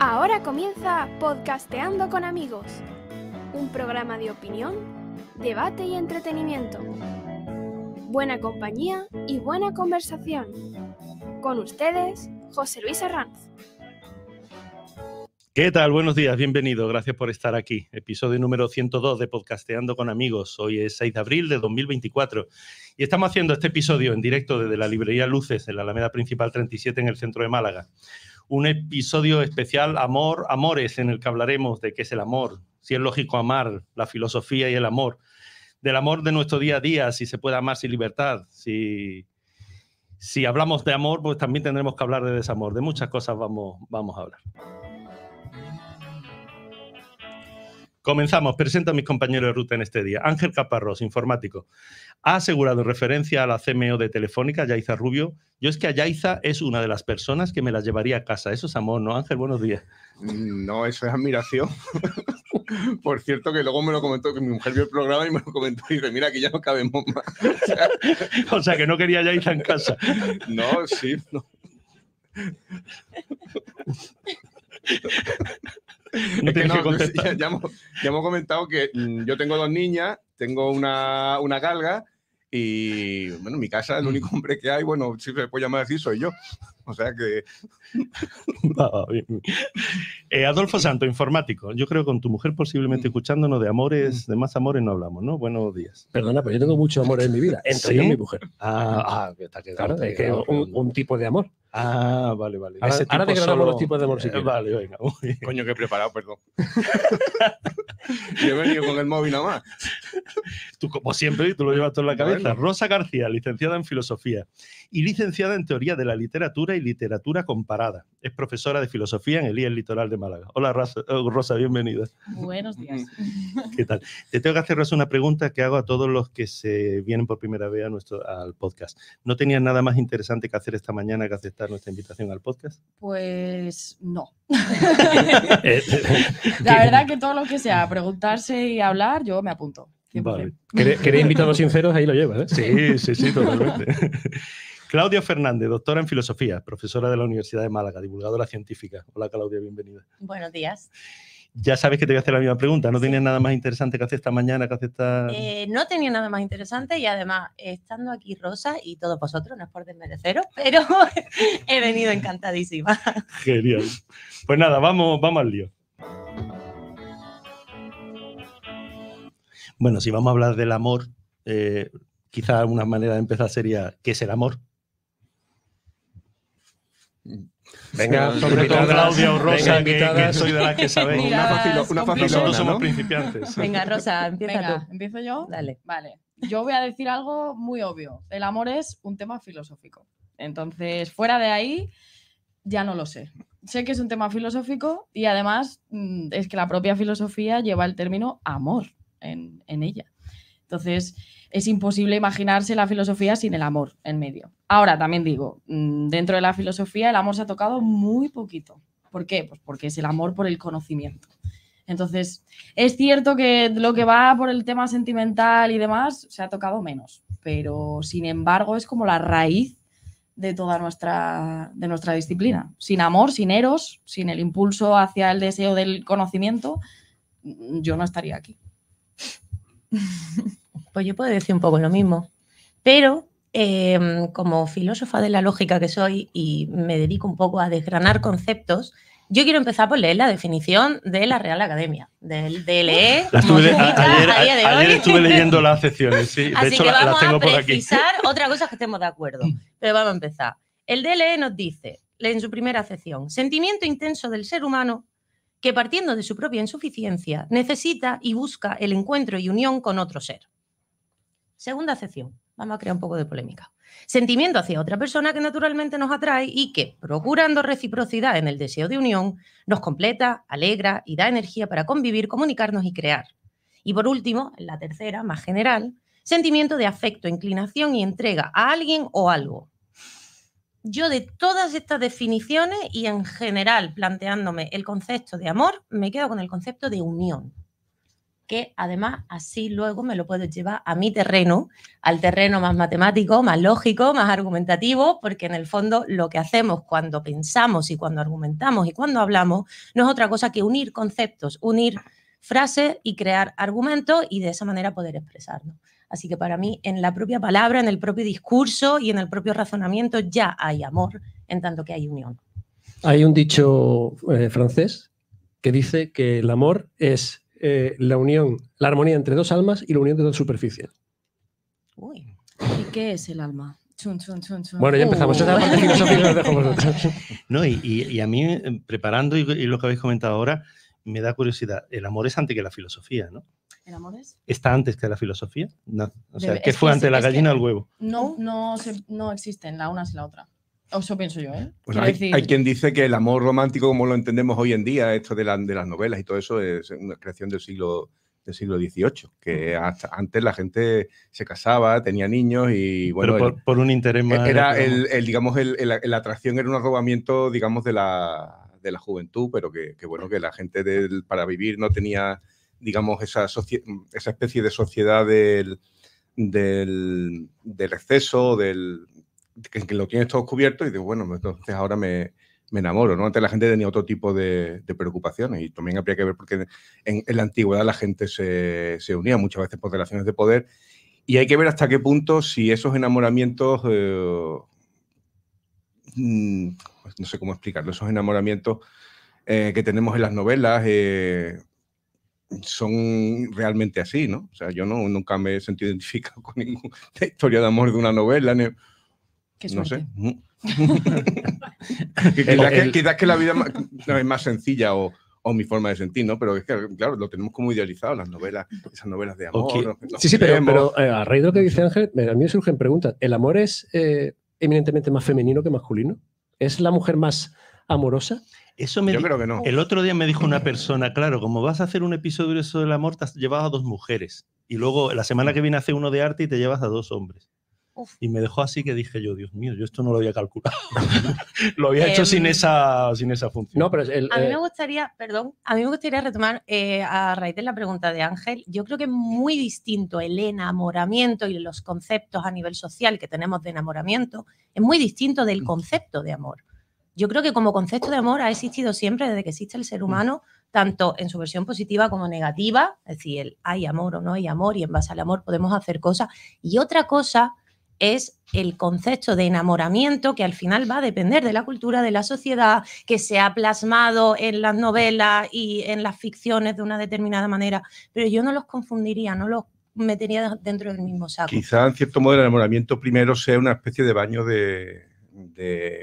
Ahora comienza Podcasteando con amigos, un programa de opinión, debate y entretenimiento. Buena compañía y buena conversación. Con ustedes, José Luis Arranz. ¿Qué tal? Buenos días, bienvenido, gracias por estar aquí. Episodio número 102 de Podcasteando con Amigos. Hoy es 6 de abril de 2024 y estamos haciendo este episodio en directo desde la librería Luces, en la Alameda Principal 37 en el centro de Málaga. Un episodio especial Amor, Amores, en el que hablaremos de qué es el amor, si es lógico amar, la filosofía y el amor, del amor de nuestro día a día, si se puede amar sin libertad, si si hablamos de amor, pues también tendremos que hablar de desamor. De muchas cosas vamos, vamos a hablar. Comenzamos. Presento a mis compañeros de ruta en este día. Ángel Caparrós, informático. Ha asegurado en referencia a la CMO de Telefónica, Yaiza Rubio. Yo es que a es una de las personas que me las llevaría a casa. Eso es amor, ¿no, Ángel? Buenos días. No, eso es admiración. Por cierto, que luego me lo comentó, que mi mujer vio el programa y me lo comentó y dice, mira, que ya no cabemos más. O sea, que no quería Yaiza en casa. No, sí, no. ya, hemos, comentado que mm, yo tengo dos niñas, tengo una, galga y, bueno, mi casa el único mm. hombre que hay, bueno, si se puede llamar así, soy yo. O sea que... Ah, eh, Adolfo Santo, informático. Yo creo que con tu mujer posiblemente mm. escuchándonos de amores, de más amores no hablamos, ¿no? Buenos días. Perdona, pero yo tengo muchos amores en mi vida, entre yo y mi mujer. Ah, ah claro, es que un tipo de amor. Ah, vale, vale. Ahora, te los tipos de amor. Eh, vale, venga. Coño, que he preparado, perdón. Yo he con el móvil nada Tú, como siempre, tú lo llevas todo en la cabeza. Rosa García, licenciada en Filosofía y licenciada en Teoría de la Literatura y Literatura Comparada. Es profesora de Filosofía en el IES Litoral de Málaga. Hola, Rosa, eh, bienvenida. Buenos días. ¿Qué tal? Te tengo que hacer, Rosa, una pregunta que hago a todos los que se vienen por primera vez a nuestro, al podcast. No tenías nada más interesante que hacer esta mañana que hacer nuestra invitación al podcast? Pues no. Eh, la verdad que todo lo que sea preguntarse y hablar, yo me apunto. Vale. ¿Queréis invitados sinceros? Ahí lo llevas. ¿eh? Sí, sí, sí, totalmente. Claudia Fernández, doctora en filosofía, profesora de la Universidad de Málaga, divulgadora científica. Hola Claudia, bienvenida. Buenos días. Ya sabes que te voy a hacer la misma pregunta. ¿No sí. nada más interesante que hacer esta mañana, que hacer esta...? Eh, no tenía nada más interesante y además, estando aquí Rosa y todos vosotros, no es por desmereceros, pero he venido encantadísima. Genial. Pues nada, vamos, vamos al lío. Bueno, si vamos a hablar del amor, eh, quizás una manera de empezar sería, ¿qué es el amor? Mm. Venga, sobre todo Claudia o Rosa, que, soy de las que sabéis. una fácil una somos principiantes. Venga, Rosa, empieza tú. ¿Empiezo yo? Dale. Vale. Yo voy a decir algo muy obvio. El amor es un tema filosófico. Entonces, fuera de ahí, ya no lo sé. Sé que es un tema filosófico y además mm, es que la propia filosofía lleva el término amor en ella. Entonces, es imposible imaginarse la filosofía sin el amor en medio. Ahora, también digo, mm, dentro de la filosofía el amor se ha tocado muy poquito. ¿Por qué? Pues porque es el amor por el conocimiento. Entonces, es cierto que lo que va por el tema sentimental y demás se ha tocado menos, pero sin embargo es como la raíz de toda nuestra, de nuestra disciplina. Sin amor, sin eros, sin el impulso hacia el deseo del conocimiento, mm, yo no estaría aquí. Pues yo puedo decir un poco lo mismo, pero em, como filósofa de la lógica que soy y me dedico un poco a desgranar conceptos, yo quiero empezar por leer la definición de la Real Academia, del DLE. La ayer, estuve leyendo las secciones, sí. De hecho, que tengo por aquí. otra cosa que estemos de acuerdo, pero vamos a empezar. El DLE nos dice, en su primera sección, sentimiento intenso del ser humano que partiendo de su propia insuficiencia necesita y busca el encuentro y unión con otro ser. Segunda acepción. Vamos a crear un poco de polémica. Sentimiento hacia otra persona que naturalmente nos atrae y que, procurando reciprocidad en el deseo de unión, nos completa, alegra y da energía para convivir, comunicarnos y crear. Y por último, la tercera, más general, sentimiento de afecto, inclinación y entrega a alguien o algo. Yo de todas estas definiciones y en general planteándome el concepto de amor, me quedo con el concepto de unión que además así luego me lo puedo llevar a mi terreno, al terreno más matemático, más lógico, más argumentativo, porque en el fondo lo que hacemos cuando pensamos y cuando argumentamos y cuando hablamos no es otra cosa que unir conceptos, unir frases y crear argumentos y de esa manera poder expresarnos. Así que para mí en la propia palabra, en el propio discurso y en el propio razonamiento ya hay amor en tanto que hay unión. Hay un dicho eh, francés que dice que el amor es eh, la unión, la armonía entre dos almas y la unión de dos superficies. Uy. ¿Y qué es el alma? bueno, ya empezamos. No, y, a mí, eh, preparando y, lo que habéis comentado ahora, me da curiosidad. El amor es antes que la filosofía, ¿no? ¿El amor es? ¿Está antes que la filosofía? No. O sea, ¿qué fue antes antes, la gallina o el huevo? No, no, se, no existen la una es la otra. Eso pienso yo, ¿eh? hay, quien dice que el amor romántico, como lo entendemos hoy en día, esto de, las novelas y todo eso, es una creación del siglo del siglo XVIII, que antes la gente se casaba, tenía niños y bueno... Pero por, un interés más... Era el, digamos, la atracción era un arrobamiento, digamos, de la, juventud, pero que, bueno, que la gente para vivir no tenía, digamos, esa, especie de sociedad del, del, del exceso, del, que, lo tienes todo cubierto y digo, bueno, pues entonces ahora me, me enamoro, ¿no? Antes la gente tenía otro tipo de, preocupaciones y también habría que ver porque en, la antigüedad la gente se, se, unía muchas veces por relaciones de poder y hay que ver hasta qué punto si esos enamoramientos, eh, mm, no sé cómo explicarlo, esos enamoramientos eh, que tenemos en las novelas eh, son realmente así, ¿no? O sea, yo no, nunca me he sentido identificado con ninguna historia de amor de una novela, no sé. Mm. quizás, que, la vida es eh, más sencilla o, mi forma de sentir, ¿no? Pero es que, claro, lo tenemos como idealizado, las novelas, esas novelas de amor. Sí, sí, pero, eh, a raíz de lo que dice Ángel, a mí me surgen preguntas. ¿El amor es eh, eminentemente más femenino que masculino? ¿Es la mujer más amorosa? Eso me Yo creo que no. El otro día me dijo una persona, claro, como vas a hacer un episodio de eso del amor, te has llevado a dos mujeres. Y luego la semana que viene hace uno de arte y te llevas a dos hombres. Y me dejó así que dije yo, Dios mío, yo esto no lo había calculado. lo había hecho sin em. esa, sin esa función. a mí eh, me gustaría, perdón, a mí me gustaría retomar eh, a raíz de la pregunta de Ángel. Yo creo que es muy distinto el enamoramiento y los conceptos a nivel social que tenemos de enamoramiento, es muy distinto del mm. concepto de amor. Yo creo que como concepto de amor ha existido siempre desde que existe el ser mm. humano, tanto en su versión positiva como negativa, es decir, hay amor o no hay amor y en base al amor podemos hacer cosas. Y otra cosa es el concepto de enamoramiento que al final va a depender de la cultura, de la sociedad, que se ha plasmado en las novelas y en las ficciones de una determinada manera. Pero yo no los confundiría, no los metería dentro del mismo saco. Quizá en cierto modo el enamoramiento primero sea una especie de baño de,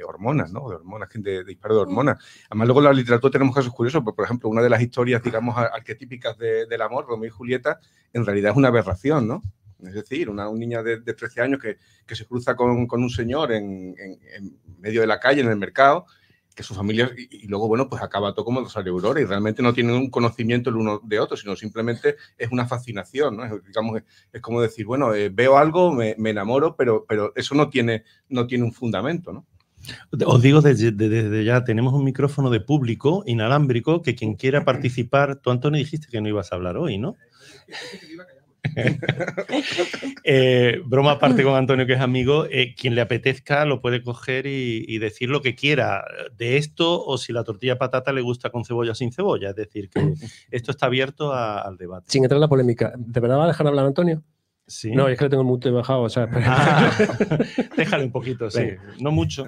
hormonas, ¿no? De hormonas, de, disparo de hormonas. Además, luego en la literatura tenemos casos curiosos, pues, por ejemplo, una de las historias, digamos, arquetípicas del amor, Romeo y Julieta, en realidad es una aberración, ¿no? Es decir, una, niña de, 13 años que, se cruza con, un señor en, medio de la calle, en el mercado, que su familia, y, luego, bueno, pues acaba todo como Rosario Aurora y realmente no tienen un conocimiento el uno de otro, sino simplemente es una fascinación, ¿no? Es, digamos, es como decir, bueno, eh, veo algo, me, enamoro, pero, pero eso no tiene, no tiene un fundamento, ¿no? Os digo desde, desde, ya, tenemos un micrófono de público inalámbrico que quien quiera participar, tú Antonio dijiste que no ibas a hablar hoy, ¿no? Eh, Eh, broma aparte con Antonio, que es amigo, eh, quien le apetezca lo puede coger y, decir lo que quiera de esto o si la tortilla patata le gusta con cebolla o sin cebolla. Es decir, que esto está abierto al debate. Sin entrar en la polémica, ¿de verdad va a dejar hablar Antonio? Sí. No, es que lo tengo muy bajado, o sea, ah. déjale un poquito, sí. No mucho.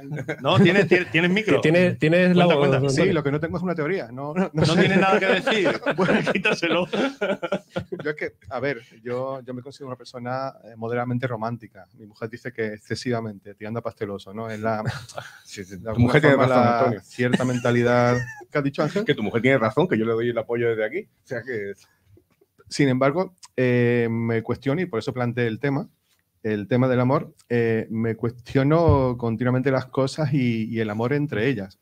No, tienes, tienes, micro. Tienes, la cuenta. Sí, lo que no tengo es una teoría. No, no, tienes nada que decir. Bueno, quítaselo. Yo que, a ver, yo, yo me considero una persona eh, moderadamente romántica. Mi mujer dice que excesivamente, tirando a pasteloso, ¿no? Es la, mujer tiene razón, cierta mentalidad. ¿Qué has dicho, Ángel? Que tu mujer tiene razón, que yo le doy el apoyo desde aquí. O sea que. Sin embargo, eh, me cuestiono y por eso planteé el tema el tema del amor, eh, me cuestiono continuamente las cosas y, el amor entre ellas.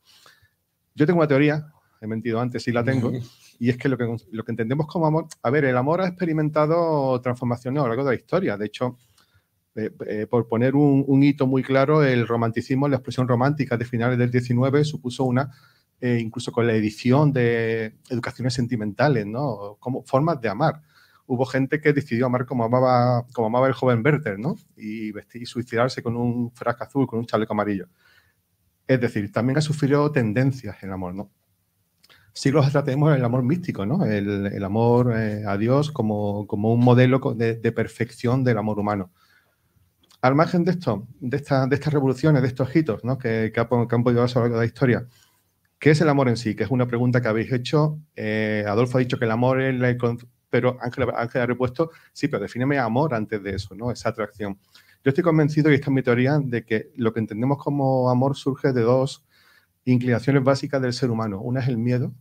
Yo tengo una teoría, he mentido antes, y la tengo, y es que lo, que entendemos como amor, a ver, el amor ha experimentado transformaciones a lo largo de la historia. De hecho, eh, eh, por poner un, hito muy claro, el romanticismo, la expresión romántica de finales del 19 supuso una, incluso con la edición de educaciones sentimentales, ¿no? Como formas de amar hubo gente que decidió amar como amaba, como amaba el joven Werther, ¿no? Y, suicidarse con un frasco azul, con un chaleco amarillo. Es decir, también ha sufrido tendencias el amor, ¿no? Siglos atrás tenemos el amor místico, ¿no? El, amor eh, a Dios como, un modelo de, perfección del amor humano. Al margen de esto, de, estas revoluciones, de estos hitos ¿no? que, que, han podido dar a la historia, ¿Qué es el amor en sí? Que es una pregunta que habéis hecho. Eh, Adolfo ha dicho que el amor es la pero Ángel ha repuesto, sí, pero defíneme amor antes de eso, ¿no? Esa atracción. Yo estoy convencido, y esta es mi teoría, de que lo que entendemos como amor surge de dos inclinaciones básicas del ser humano. Una es el miedo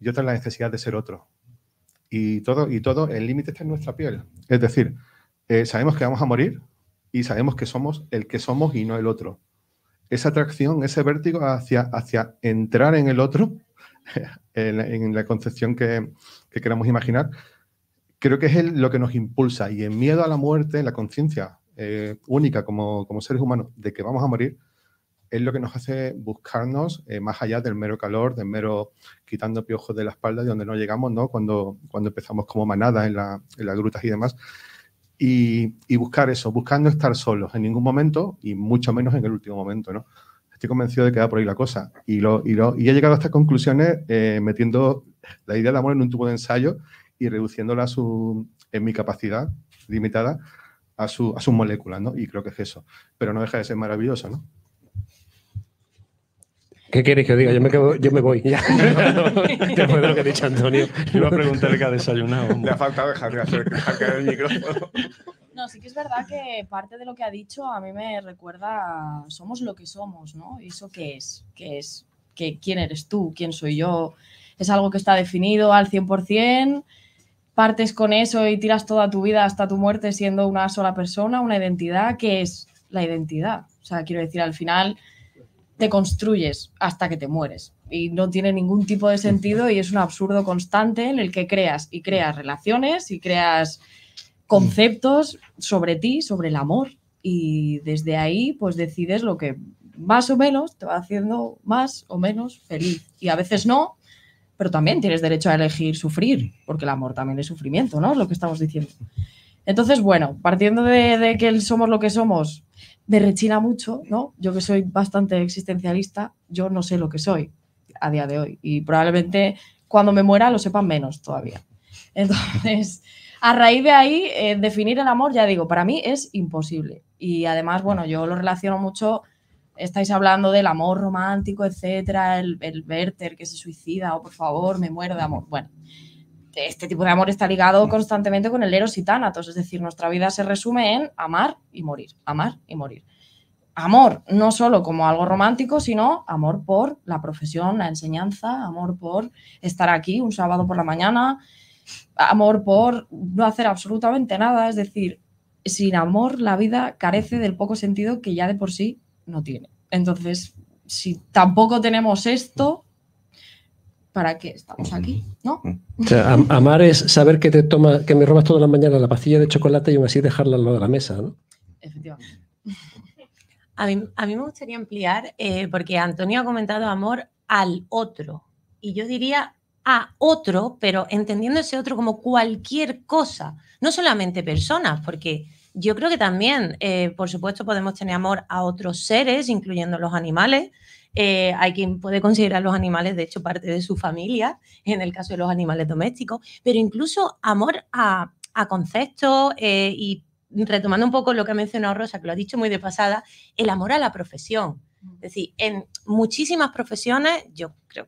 y otra es la necesidad de ser otro. Y todo, y todo el límite está en nuestra piel. Es decir, eh, sabemos que vamos a morir y sabemos que somos el que somos y no el otro. Esa atracción, ese vértigo hacia, hacia entrar en el otro, en, la concepción que, que, queramos imaginar, creo que es lo que nos impulsa. Y el miedo a la muerte, la conciencia eh, única como, seres humanos de que vamos a morir, es lo que nos hace buscarnos eh, más allá del mero calor, del mero quitando piojos de la espalda, de donde no llegamos, ¿no? Cuando, cuando empezamos como manadas en, las grutas y demás. Y, y, buscar eso, buscando estar solos en ningún momento y mucho menos en el último momento, ¿no? estoy convencido de que va por ahí la cosa. Y, lo, y, he llegado a estas conclusiones eh, metiendo la idea del amor en un tubo de ensayo y reduciéndola a su, en mi capacidad limitada a, su, a sus moléculas, ¿no? Y creo que es eso. Pero no deja de ser maravilloso, ¿no? ¿Qué quieres que diga? Yo me, quedo, yo me voy. Ya. Después de lo que ha dicho Antonio. Yo iba a preguntarle qué ha desayunado. Le ha faltado dejar de hacer el micrófono. No, sí que es verdad que parte de lo que ha dicho a mí me recuerda somos lo que somos, ¿no? eso que es? que es? que ¿Quién eres tú? ¿Quién soy yo? ¿Es algo que está definido al 100%? ¿Partes con eso y tiras toda tu vida hasta tu muerte siendo una sola persona, una identidad? que es la identidad? O sea, quiero decir, al final te construyes hasta que te mueres y no tiene ningún tipo de sentido y es un absurdo constante en el que creas y creas relaciones y creas conceptos sobre ti, sobre el amor. Y desde ahí, pues decides lo que más o menos te va haciendo más o menos feliz. Y a veces no, pero también tienes derecho a elegir sufrir, porque el amor también es sufrimiento, ¿no? Es lo que estamos diciendo. Entonces, bueno, partiendo de, que somos lo que somos, me rechina mucho, ¿no? Yo que soy bastante existencialista, yo no sé lo que soy a día de hoy. Y probablemente cuando me muera lo sepan menos todavía. Entonces a raíz de ahí, eh, definir el amor, ya digo, para mí es imposible. Y además, bueno, yo lo relaciono mucho, estáis hablando del amor romántico, etcétera, el, el Werther que se suicida, o oh, por favor, me muero de amor. Bueno, este tipo de amor está ligado mm. constantemente con el Eros y Tánatos, es decir, nuestra vida se resume en amar y morir, amar y morir. Amor, no solo como algo romántico, sino amor por la profesión, la enseñanza, amor por estar aquí un sábado por la mañana, amor por no hacer absolutamente nada, es decir, sin amor la vida carece del poco sentido que ya de por sí no tiene. Entonces, si tampoco tenemos esto, ¿para qué estamos aquí? ¿No? Mm. amar es saber que te toma, que me robas todas la mañana la pastilla de chocolate y aún así dejarla al lado de la mesa, ¿no? Efectivamente. A mí, me gustaría ampliar, eh, porque Antonio ha comentado amor al otro, y yo diría a otro, pero entendiendo ese otro como cualquier cosa, no solamente personas, porque yo creo que también, eh, por supuesto, podemos tener amor a otros seres, incluyendo los animales. Eh, hay quien puede considerar los animales, de hecho, parte de su familia, en el caso de los animales domésticos, pero incluso amor a, conceptos eh, y retomando un poco lo que ha mencionado Rosa, que lo ha dicho muy de pasada, el amor a la profesión. Mm. Es decir, en muchísimas profesiones, yo creo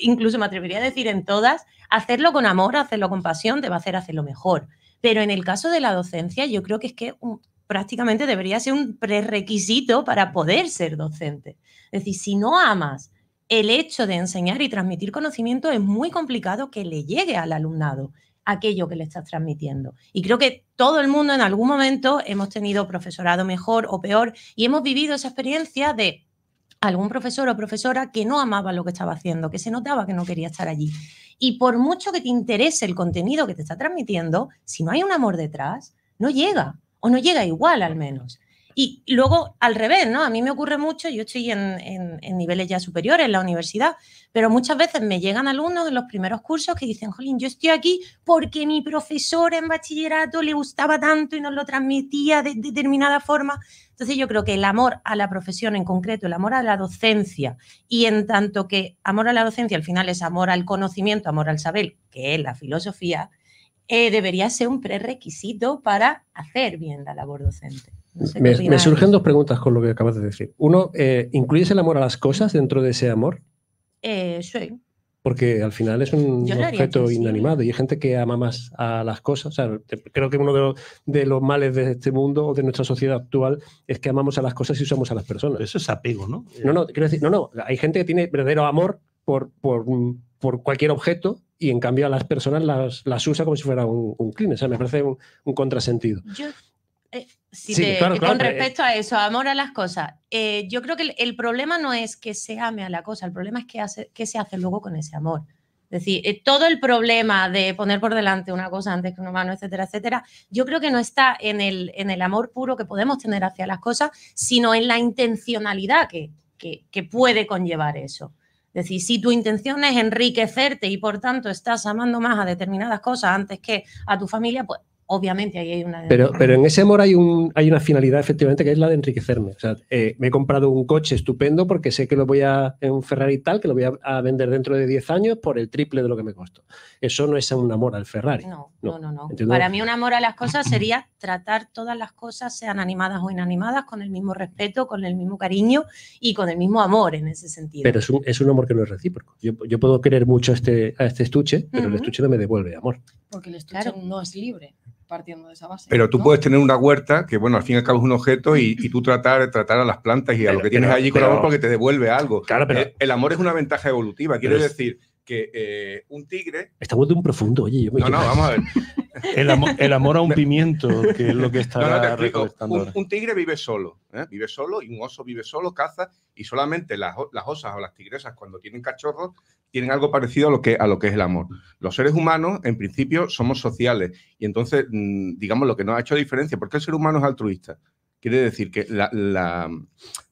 incluso me atrevería a decir en todas, hacerlo con amor, hacerlo con pasión, te va a hacer hacerlo mejor. Pero en el caso de la docencia, yo creo que es que um, prácticamente debería ser un prerequisito para poder ser docente. Es decir, si no amas el hecho de enseñar y transmitir conocimiento, es muy complicado que le llegue al alumnado aquello que le estás transmitiendo. Y creo que todo el mundo en algún momento hemos tenido profesorado mejor o peor y hemos vivido esa experiencia de algún profesor o profesora que no amaba lo que estaba haciendo, que se notaba que no quería estar allí. Y por mucho que te interese el contenido que te está transmitiendo, si no hay un amor detrás, no llega, o no llega igual al menos. Y luego al revés, ¿no? A mí me ocurre mucho, yo estoy en, niveles ya superiores, en la universidad, pero muchas veces me llegan alumnos en los primeros cursos que dicen, Jolín, yo estoy aquí porque mi profesor en bachillerato le gustaba tanto y nos lo transmitía de determinada forma. Entonces yo creo que el amor a la profesión en concreto, el amor a la docencia, y en tanto que amor a la docencia al final es amor al conocimiento, amor al saber, que es la filosofía, eh, debería ser un prerequisito para hacer bien la labor docente. me, surgen dos preguntas con lo que acabas de decir. Uno, eh, ¿incluyes el amor a las cosas dentro de ese amor? Eh, sí porque al final es un objeto inanimado y hay gente que ama más a las cosas. creo que uno de los, males de este mundo o de nuestra sociedad actual es que amamos a las cosas y usamos a las personas. Eso es apego, ¿no? No, no, quiero decir, no, no, hay gente que tiene verdadero amor por, por, cualquier objeto y en cambio a las personas las, usa como si fuera un, un clean. O sea, me parece un, contrasentido con respecto a eso, amor a las cosas, eh, yo creo que el, problema no es que se ame a la cosa, el problema es qué se hace luego con ese amor. Es decir, eh, todo el problema de poner por delante una cosa antes que uno mano, etcétera, etcétera, yo creo que no está en el, amor puro que podemos tener hacia las cosas, sino en la intencionalidad que, que puede conllevar eso. Es decir, si tu intención es enriquecerte y por tanto estás amando más a determinadas cosas antes que a tu familia, pues obviamente ahí hay una... Pero, pero en ese amor hay, un, hay una finalidad efectivamente que es la de enriquecerme. O sea, eh, me he comprado un coche estupendo porque sé que lo voy a, un Ferrari tal, que lo voy a, vender dentro de 10 años por el triple de lo que me costó. Eso no es un amor al Ferrari. No, no, no. Para mí un amor a las cosas sería tratar todas las cosas, sean animadas o inanimadas, con el mismo respeto, con el mismo cariño y con el mismo amor en ese sentido. Pero es un, amor que no es recíproco. Yo, puedo querer mucho a este, a este estuche, pero el estuche no me devuelve amor. Porque el estuche no es libre partiendo de esa base. Pero tú puedes tener una huerta que, bueno, al fin y al cabo es un objeto y, tú tratar, tratar a las plantas y a lo que tienes allí con amor porque te devuelve algo. Eh, el, amor es una ventaja evolutiva, quiere decir que eh, un tigre... Está vuelto un profundo, oye. Yo no, no, vamos a ver. el, amor, a un pimiento, que es lo que está un, tigre vive solo, ¿eh? vive solo y un oso vive solo, caza, y solamente las, las osas o las tigresas cuando tienen cachorros tienen algo parecido a lo, que, a lo que es el amor. Los seres humanos, en principio, somos sociales y entonces, mm, digamos, lo que nos ha hecho diferencia, porque el ser humano es altruista. Quiere decir que la,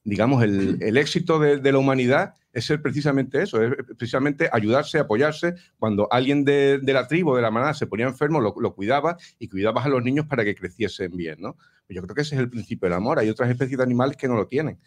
digamos, el, éxito de, la humanidad es ser precisamente eso, es precisamente ayudarse, apoyarse. Cuando alguien de, la tribu, de la manada, se ponía enfermo, lo, cuidaba y cuidabas a los niños para que creciesen bien, ¿no? Pues yo creo que ese es el principio del amor. Hay otras especies de animales que no lo tienen.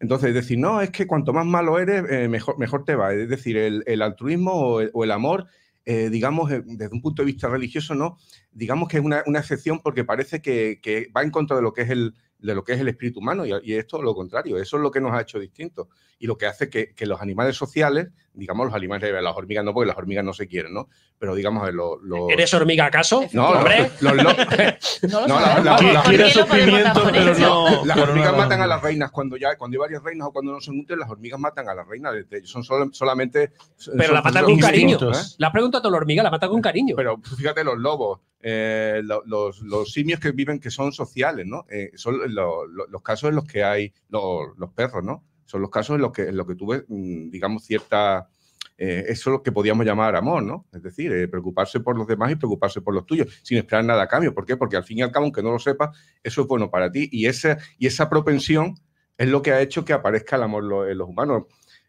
Entonces, decir, no, es que cuanto más malo eres, eh, mejor, mejor te va. Es decir, el, altruismo o el, amor eh, digamos, eh, desde un punto de vista religioso, no, digamos que es una, excepción porque parece que, va en contra de lo que es el, de lo que es el espíritu humano y, y, esto lo contrario, eso es lo que nos ha hecho distintos y lo que hace que, que los animales sociales, digamos los animales, eh, las hormigas no, porque las hormigas no se quieren, ¿no? Pero digamos, los... ¿Eres hormiga acaso? No, Los, los, no, las, Las hormigas matan a las reinas cuando ya cuando hay varias reinas o cuando no se útiles, las hormigas matan a las reinas. Son solamente... Pero la matan con cariño. ¿eh? La pregunta a la hormiga, la matan con cariño. Pero fíjate, los lobos, eh, los, simios que viven, que son sociales, ¿no? son los, casos en los que hay los, los perros, ¿no? Son los casos en los que, en que tuve, mm, digamos, cierta... Eh, eso es lo que podíamos llamar amor, ¿no? Es decir, eh, preocuparse por los demás y preocuparse por los tuyos, sin esperar nada a cambio. ¿Por qué? Porque al fin y al cabo, aunque no lo sepas, eso es bueno para ti. Y esa, y esa propensión es lo que ha hecho que aparezca el amor en los humanos.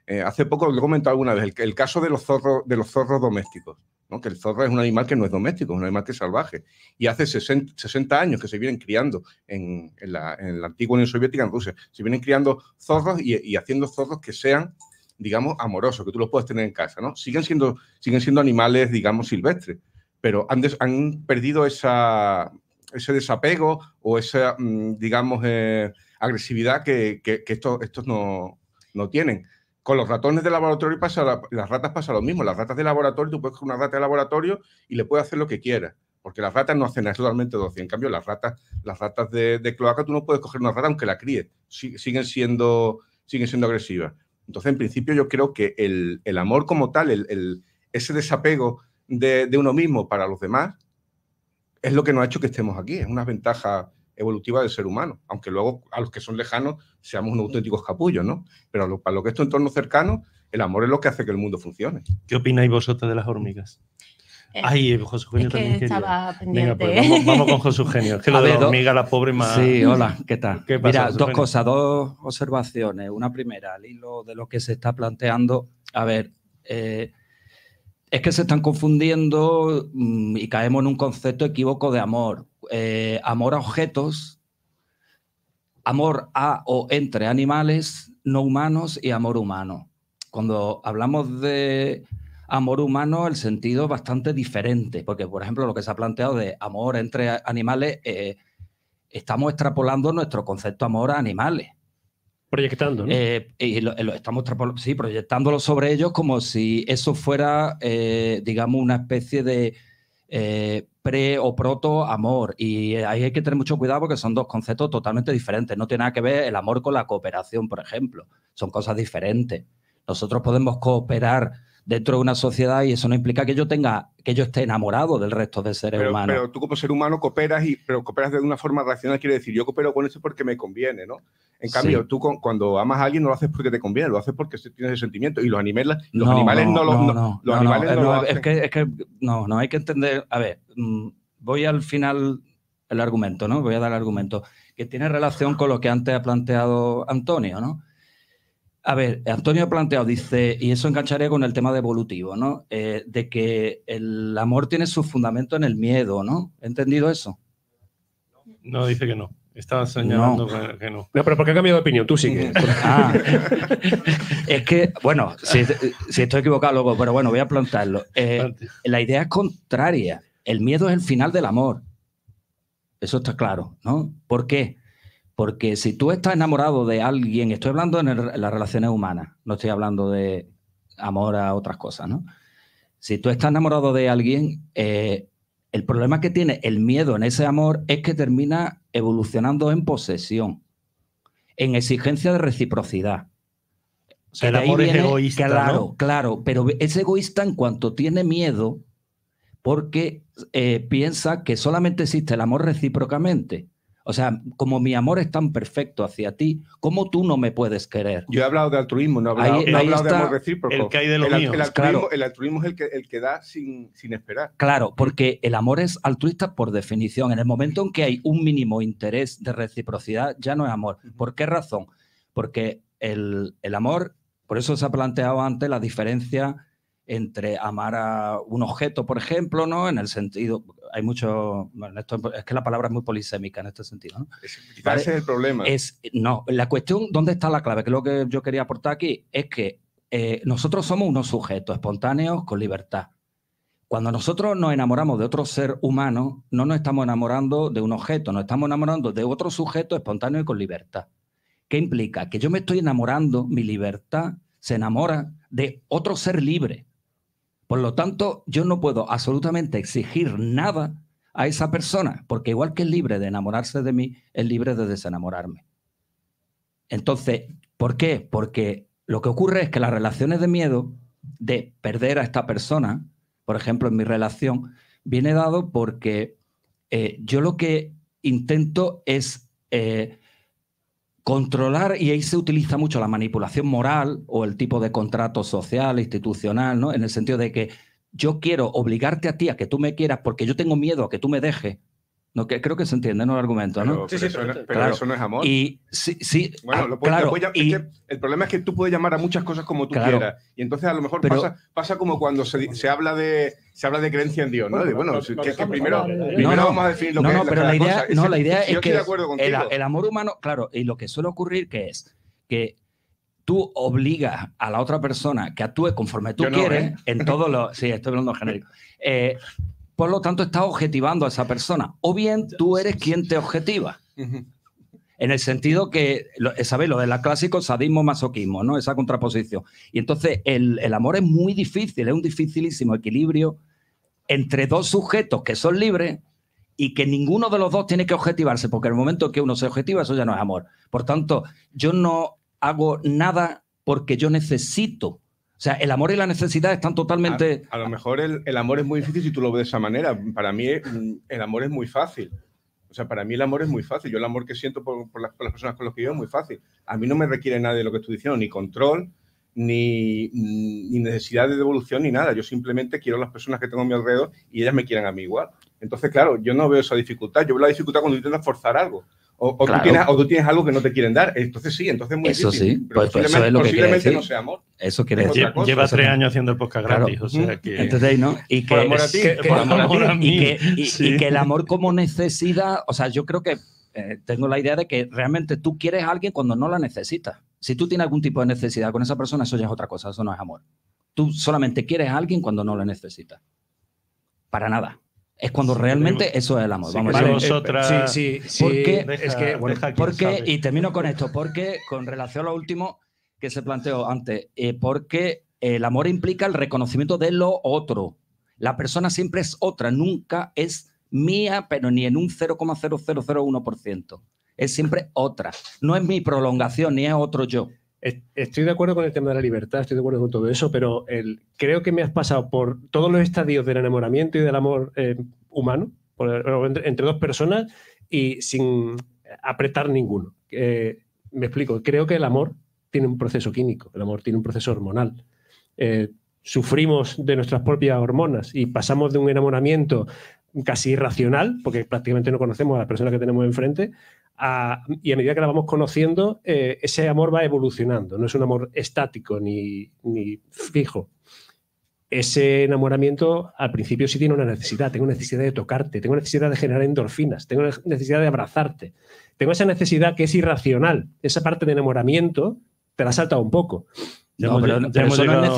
Eh, hace poco lo he alguna vez, el, el caso de los zorros, de los zorros domésticos que el zorro es un animal que no es doméstico, es un animal que es salvaje. Y hace 60, 60 años que se vienen criando en, en, la, en, antigua Unión Soviética, en Rusia, se vienen criando zorros y, haciendo zorros que sean, digamos, amorosos, que tú los puedes tener en casa. ¿no? Siguen, siendo, siguen siendo animales, digamos, silvestres, pero han, han perdido esa, ese desapego o esa, mm, digamos, eh, agresividad que, que estos, estos no, no tienen. Con los ratones de laboratorio pasa las ratas pasa lo mismo. Las ratas de laboratorio, tú puedes coger una rata de laboratorio y le puedes hacer lo que quieras, porque las ratas no hacen absolutamente doce. En cambio, las ratas, las ratas de, cloaca, tú no puedes coger una rata aunque la críes, siguen, siendo, siguen siendo agresivas. Entonces, en principio, yo creo que el, amor como tal, el, ese desapego de uno mismo para los demás, es lo que nos ha hecho que estemos aquí. Es una ventaja evolutiva del ser humano, aunque luego a los que son lejanos seamos unos auténticos capullos, ¿no? Pero para lo que es tu entorno cercano, el amor es lo que hace que el mundo funcione. ¿Qué opináis vosotros de las hormigas? Eh, Ay, José Eugenio también estaba quería. vamos, con José Eugenio. Es que lo de la hormiga, la pobre más. Sí, hola, ¿qué tal? Mira, dos cosas, dos observaciones. Una primera, al hilo de lo que se está planteando. A ver, eh, es que se están confundiendo mm, y caemos en un concepto equívoco de amor. Eh, amor a objetos, amor a o entre animales no humanos y amor humano. Cuando hablamos de amor humano, el sentido es bastante diferente, porque por ejemplo lo que se ha planteado de amor entre animales, eh, estamos extrapolando nuestro concepto de amor a animales. Proyectando, eh, y lo, estamos sí, proyectándolo sobre ellos como si eso fuera, digamos, una especie de pre o proto amor. Y ahí hay que tener mucho cuidado porque son dos conceptos totalmente diferentes. No tiene nada que ver el amor con la cooperación, por ejemplo. Son cosas diferentes. Nosotros podemos cooperar dentro de una sociedad y eso no implica que yo tenga, que yo esté enamorado del resto de seres pero, humanos. Pero tú como ser humano cooperas y pero cooperas de una forma racional, quiere decir, yo coopero con eso porque me conviene, ¿no? En cambio, tú cuando amas a alguien no lo haces porque te conviene, lo haces porque tienes ese sentimiento y los animales, los no, animales no, no no, no, Es que, es que no, no hay que entender, a ver, mm, voy al final el argumento, ¿no? Voy a dar el argumento que tiene relación con lo que antes ha planteado Antonio, ¿no? A ver, Antonio ha planteado, dice, y eso engancharé con el tema de evolutivo, ¿no? Eh, de que el amor tiene su fundamento en el miedo, ¿no? ¿He entendido eso? No, dice que no. Estaba señalando que no. No, pero ¿por qué ha cambiado de opinión? Tú sí ah. es que, bueno, si, estoy equivocado, luego, pero bueno, voy a plantearlo. Eh, la idea es contraria. El miedo es el final del amor. Eso está claro, ¿no? ¿Por qué? Porque si tú estás enamorado de alguien, estoy hablando en, las relaciones humanas, no estoy hablando de amor a otras cosas, ¿no? Si tú estás enamorado de alguien, eh, el problema que tiene el miedo en ese amor es que termina evolucionando en posesión, en exigencia de reciprocidad. O el amor es egoísta. Claro, claro, pero es egoísta en cuanto tiene miedo porque eh, piensa que solamente existe el amor recíprocamente. O sea, como mi amor es tan perfecto hacia ti, ¿cómo tú no me puedes querer? Yo he hablado de altruismo, no he hablado, de amor recíproco. El que hay de lo el, claro. el altruismo es el que, da sin, sin, esperar. Claro, porque el amor es altruista por definición. En el momento en que hay un mínimo interés de reciprocidad, ya no es amor. ¿Por qué razón? Porque el, el amor, por eso se ha planteado antes la diferencia entre amar a un objeto, por ejemplo, ¿no? En el sentido, hay mucho, es que la palabra es muy polisémica en este sentido, ¿no? Ese es el problema. no, la cuestión, ¿dónde está la clave? Que lo que yo quería aportar aquí, es que eh, nosotros somos unos sujetos espontáneos con libertad. Cuando nosotros nos enamoramos de otro ser humano, no nos estamos enamorando de un objeto, nos estamos enamorando de otro sujeto espontáneo y con libertad. ¿Qué implica? Que yo me estoy enamorando, mi libertad se enamora de otro ser libre por lo tanto, yo no puedo absolutamente exigir nada a esa persona, porque igual que es libre de enamorarse de mí, es libre de desenamorarme. Entonces, ¿por qué? Porque lo que ocurre es que las relaciones de miedo, de perder a esta persona, por ejemplo, en mi relación, viene dado porque eh, yo lo que intento es eh, controlar, y ahí se utiliza mucho la manipulación moral o el tipo de contrato social, institucional, ¿no? En el sentido de que yo quiero obligarte a ti a que tú me quieras porque yo tengo miedo a que tú me dejes no, que creo que se entiende en el argumento, ¿no? Sí, sí, pero, claro. eso no es amor. Y sí, sí. Bueno, ah, lo puedes, el problema es que tú puedes llamar a muchas cosas como tú quieras. Y entonces a lo mejor pasa, pasa como cuando se, se, habla de se habla de creencia en Dios, ¿no? bueno, primero, primero vamos a definir lo que no, es pero la idea, cosa. No, la idea es que el, amor humano, claro, y lo que suele ocurrir que es que tú obligas a la otra persona que actúe conforme tú quieres ¿eh? en todo lo... Sí, estoy hablando genérico. Eh, por lo tanto, estás objetivando a esa persona. O bien tú eres quien te objetiva. En el sentido que, eh, ¿sabéis? Lo de la clásico sadismo-masoquismo, ¿no? Esa contraposición. Y entonces el, amor es muy difícil, es un dificilísimo equilibrio entre dos sujetos que son libres y que ninguno de los dos tiene que objetivarse, porque en el momento que uno se objetiva, eso ya no es amor. Por tanto, yo no hago nada porque yo necesito o sea, el amor y la necesidad están totalmente... A, lo mejor el, amor es muy difícil si tú lo ves de esa manera. Para mí mm, el amor es muy fácil. O sea, para mí el amor es muy fácil. Yo el amor que siento por, las, personas con las que vivo es muy fácil. A mí no me requiere nada de lo que estoy diciendo, ni control, mm, ni, necesidad de devolución, ni nada. Yo simplemente quiero a las personas que tengo a mi alrededor y ellas me quieran a mí igual. Entonces, claro, yo no veo esa dificultad. Yo veo la dificultad cuando intentas forzar algo. O, tú tienes, algo que no te quieren dar. Entonces sí, entonces es muy eso Sí, pues, eso es lo que decir. no sea amor. Eso quiere decir. Lleva, lleva tres años haciendo el podcast gratis. O sea que... ¿no? Y que, Y que el amor como necesidad, o sea, yo creo que eh, tengo la idea de que realmente tú quieres a alguien cuando no la necesitas. Si tú tienes algún tipo de necesidad con esa persona, eso ya es otra cosa, eso no es amor. Tú solamente quieres a alguien cuando no la necesitas. Para nada es cuando realmente eso es el amor. Vamos a vosotras... Sí, sí, sí. Porque, es que, bueno, y termino con esto, porque con relación a lo último que se planteó antes, eh, porque el amor implica el reconocimiento de lo otro. La persona siempre es otra, nunca es mía, pero ni en un 0,0001%. Es siempre otra. No es mi prolongación, ni es otro yo. Estoy de acuerdo con el tema de la libertad, estoy de acuerdo con todo eso, pero creo que me has pasado por todos los estadios del enamoramiento y del amor eh, humano, entre, dos personas, y sin apretar ninguno. Eh, me explico, creo que el amor tiene un proceso químico, el amor tiene un proceso hormonal. Eh, sufrimos de nuestras propias hormonas y pasamos de un enamoramiento casi irracional, porque prácticamente no conocemos a la persona que tenemos enfrente, y a medida que la vamos conociendo, eh, ese amor va evolucionando, no es un amor estático ni, fijo. Ese enamoramiento al principio sí tiene una necesidad, tengo necesidad de tocarte, tengo necesidad de generar endorfinas, tengo necesidad de abrazarte, tengo esa necesidad que es irracional, esa parte de enamoramiento te la salta un poco. No, pero, eso, no es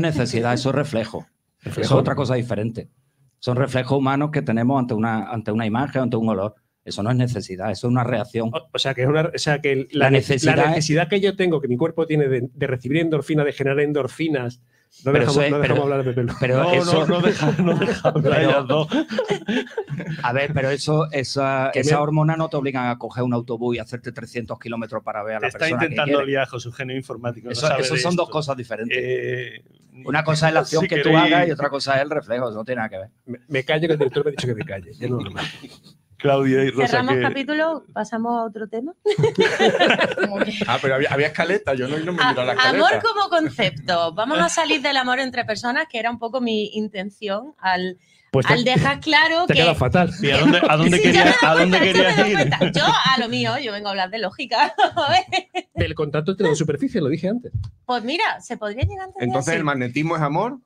necesidad, eso es reflejo. reflejo. es otra cosa diferente. Son reflejos humanos que tenemos ante una, ante una imagen, ante un olor. Eso no es necesidad, eso es una reacción. O, sea, que, es una, o sea, que la, necesidad, la necesidad que yo tengo, que mi cuerpo tiene de, recibir endorfinas, de generar endorfinas, no dejamos, hablar de no, eso... no, no deja, no hablar de dos. A ver, pero eso, esa, esa hormona no te obligan a coger un autobús y hacerte 300 kilómetros para ver a la persona Está intentando el liar, su genio Informático. Eso, son dos cosas diferentes. Eh, una cosa es la acción que tú hagas y otra cosa es el reflejo, no tiene nada que ver. Me, calle callo que el director me ha dicho que me calle, es normal Claudia y Rosa. Cerramos capítulo, pasamos a otro tema. ah, pero había, escaleta, yo no, no me miraba la escaleta. Amor como concepto. Vamos a salir del amor entre personas, que era un poco mi intención al pues al dejar claro te que. fatal. a dónde, querías, ir? Yo, a lo mío, yo vengo a hablar de lógica. El contacto entre dos superficies, lo dije antes. Pues mira, se podría llegar a Entonces, ¿el magnetismo es amor?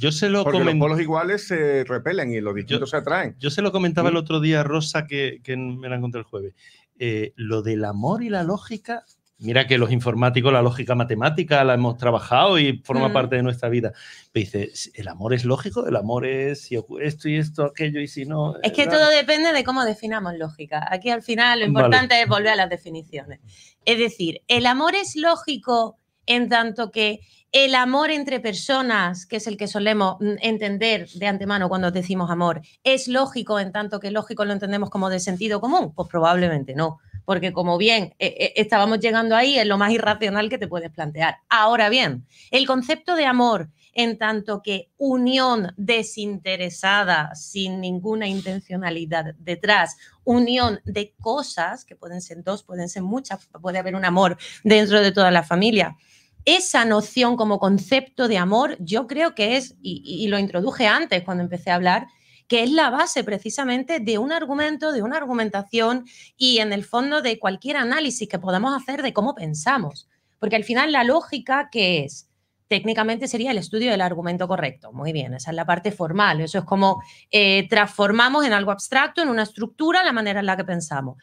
Yo se lo Porque los polos iguales se repelen y los distintos se atraen. Yo se lo comentaba el mm. otro día a Rosa, que, me la encontré el jueves. Eh, lo del amor y la lógica mira que los informáticos, la lógica matemática la hemos trabajado y forma mm. parte de nuestra vida. Pero dices, el amor es lógico, el amor es esto y esto, aquello y si no. Es que eh, todo depende de cómo definamos lógica. Aquí al final lo importante es volver a las definiciones. Es decir, el amor es lógico en tanto que el amor entre personas, que es el que solemos mm, entender de antemano cuando decimos amor, es lógico en tanto que lógico lo entendemos como de sentido común, pues probablemente no porque como bien eh, eh, estábamos llegando ahí, es lo más irracional que te puedes plantear. Ahora bien, el concepto de amor, en tanto que unión desinteresada, sin ninguna intencionalidad detrás, unión de cosas, que pueden ser dos, pueden ser muchas, puede haber un amor dentro de toda la familia. Esa noción como concepto de amor, yo creo que es, y lo introduje antes cuando empecé a hablar, que es la base precisamente de un argumento, de una argumentación y en el fondo de cualquier análisis que podamos hacer de cómo pensamos. Porque al final la lógica que es, técnicamente sería el estudio del argumento correcto. Muy bien, esa es la parte formal. Eso es como eh, transformamos en algo abstracto, en una estructura, la manera en la que pensamos.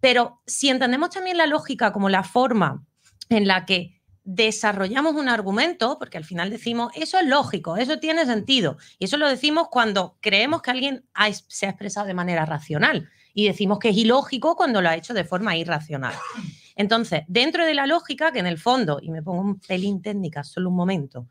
Pero si entendemos también la lógica como la forma en la que desarrollamos un argumento, porque al final decimos, eso es lógico, eso tiene sentido. Y eso lo decimos cuando creemos que alguien se ha expresado de manera racional. Y decimos que es ilógico cuando lo ha hecho de forma irracional. Entonces, dentro de la lógica, que en el fondo, y me pongo un pelín técnica solo un momento,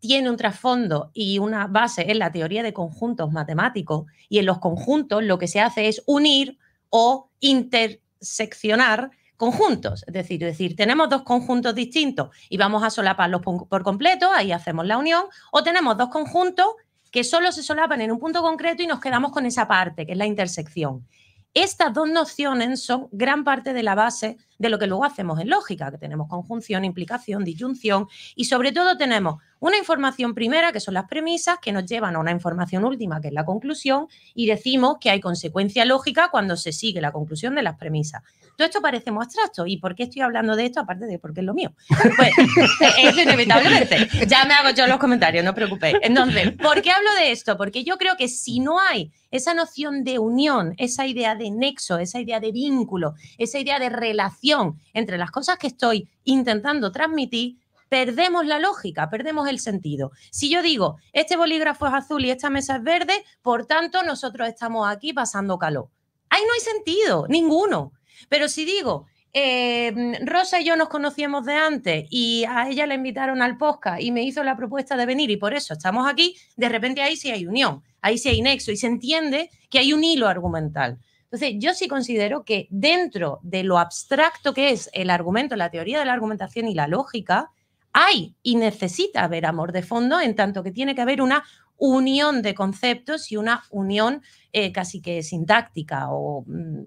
tiene un trasfondo y una base en la teoría de conjuntos matemáticos, y en los conjuntos lo que se hace es unir o interseccionar conjuntos, es decir, decir, tenemos dos conjuntos distintos y vamos a solaparlos por completo, ahí hacemos la unión, o tenemos dos conjuntos que solo se solapan en un punto concreto y nos quedamos con esa parte, que es la intersección. Estas dos nociones son gran parte de la base de lo que luego hacemos en lógica, que tenemos conjunción, implicación, disyunción y sobre todo tenemos una información primera, que son las premisas, que nos llevan a una información última, que es la conclusión, y decimos que hay consecuencia lógica cuando se sigue la conclusión de las premisas. Todo esto parece muy abstracto. ¿Y por qué estoy hablando de esto? Aparte de porque es lo mío. Pues es inevitablemente. Ya me hago yo los comentarios, no os preocupéis. Entonces, ¿por qué hablo de esto? Porque yo creo que si no hay esa noción de unión, esa idea de nexo, esa idea de vínculo, esa idea de relación entre las cosas que estoy intentando transmitir, perdemos la lógica, perdemos el sentido. Si yo digo, este bolígrafo es azul y esta mesa es verde, por tanto nosotros estamos aquí pasando calor. Ahí no hay sentido, ninguno. Pero si digo, eh, Rosa y yo nos conocíamos de antes y a ella la invitaron al podcast y me hizo la propuesta de venir y por eso estamos aquí, de repente ahí sí hay unión, ahí sí hay nexo y se entiende que hay un hilo argumental. Entonces, yo sí considero que dentro de lo abstracto que es el argumento, la teoría de la argumentación y la lógica, hay y necesita haber amor de fondo, en tanto que tiene que haber una unión de conceptos y una unión eh, casi que sintáctica o mm,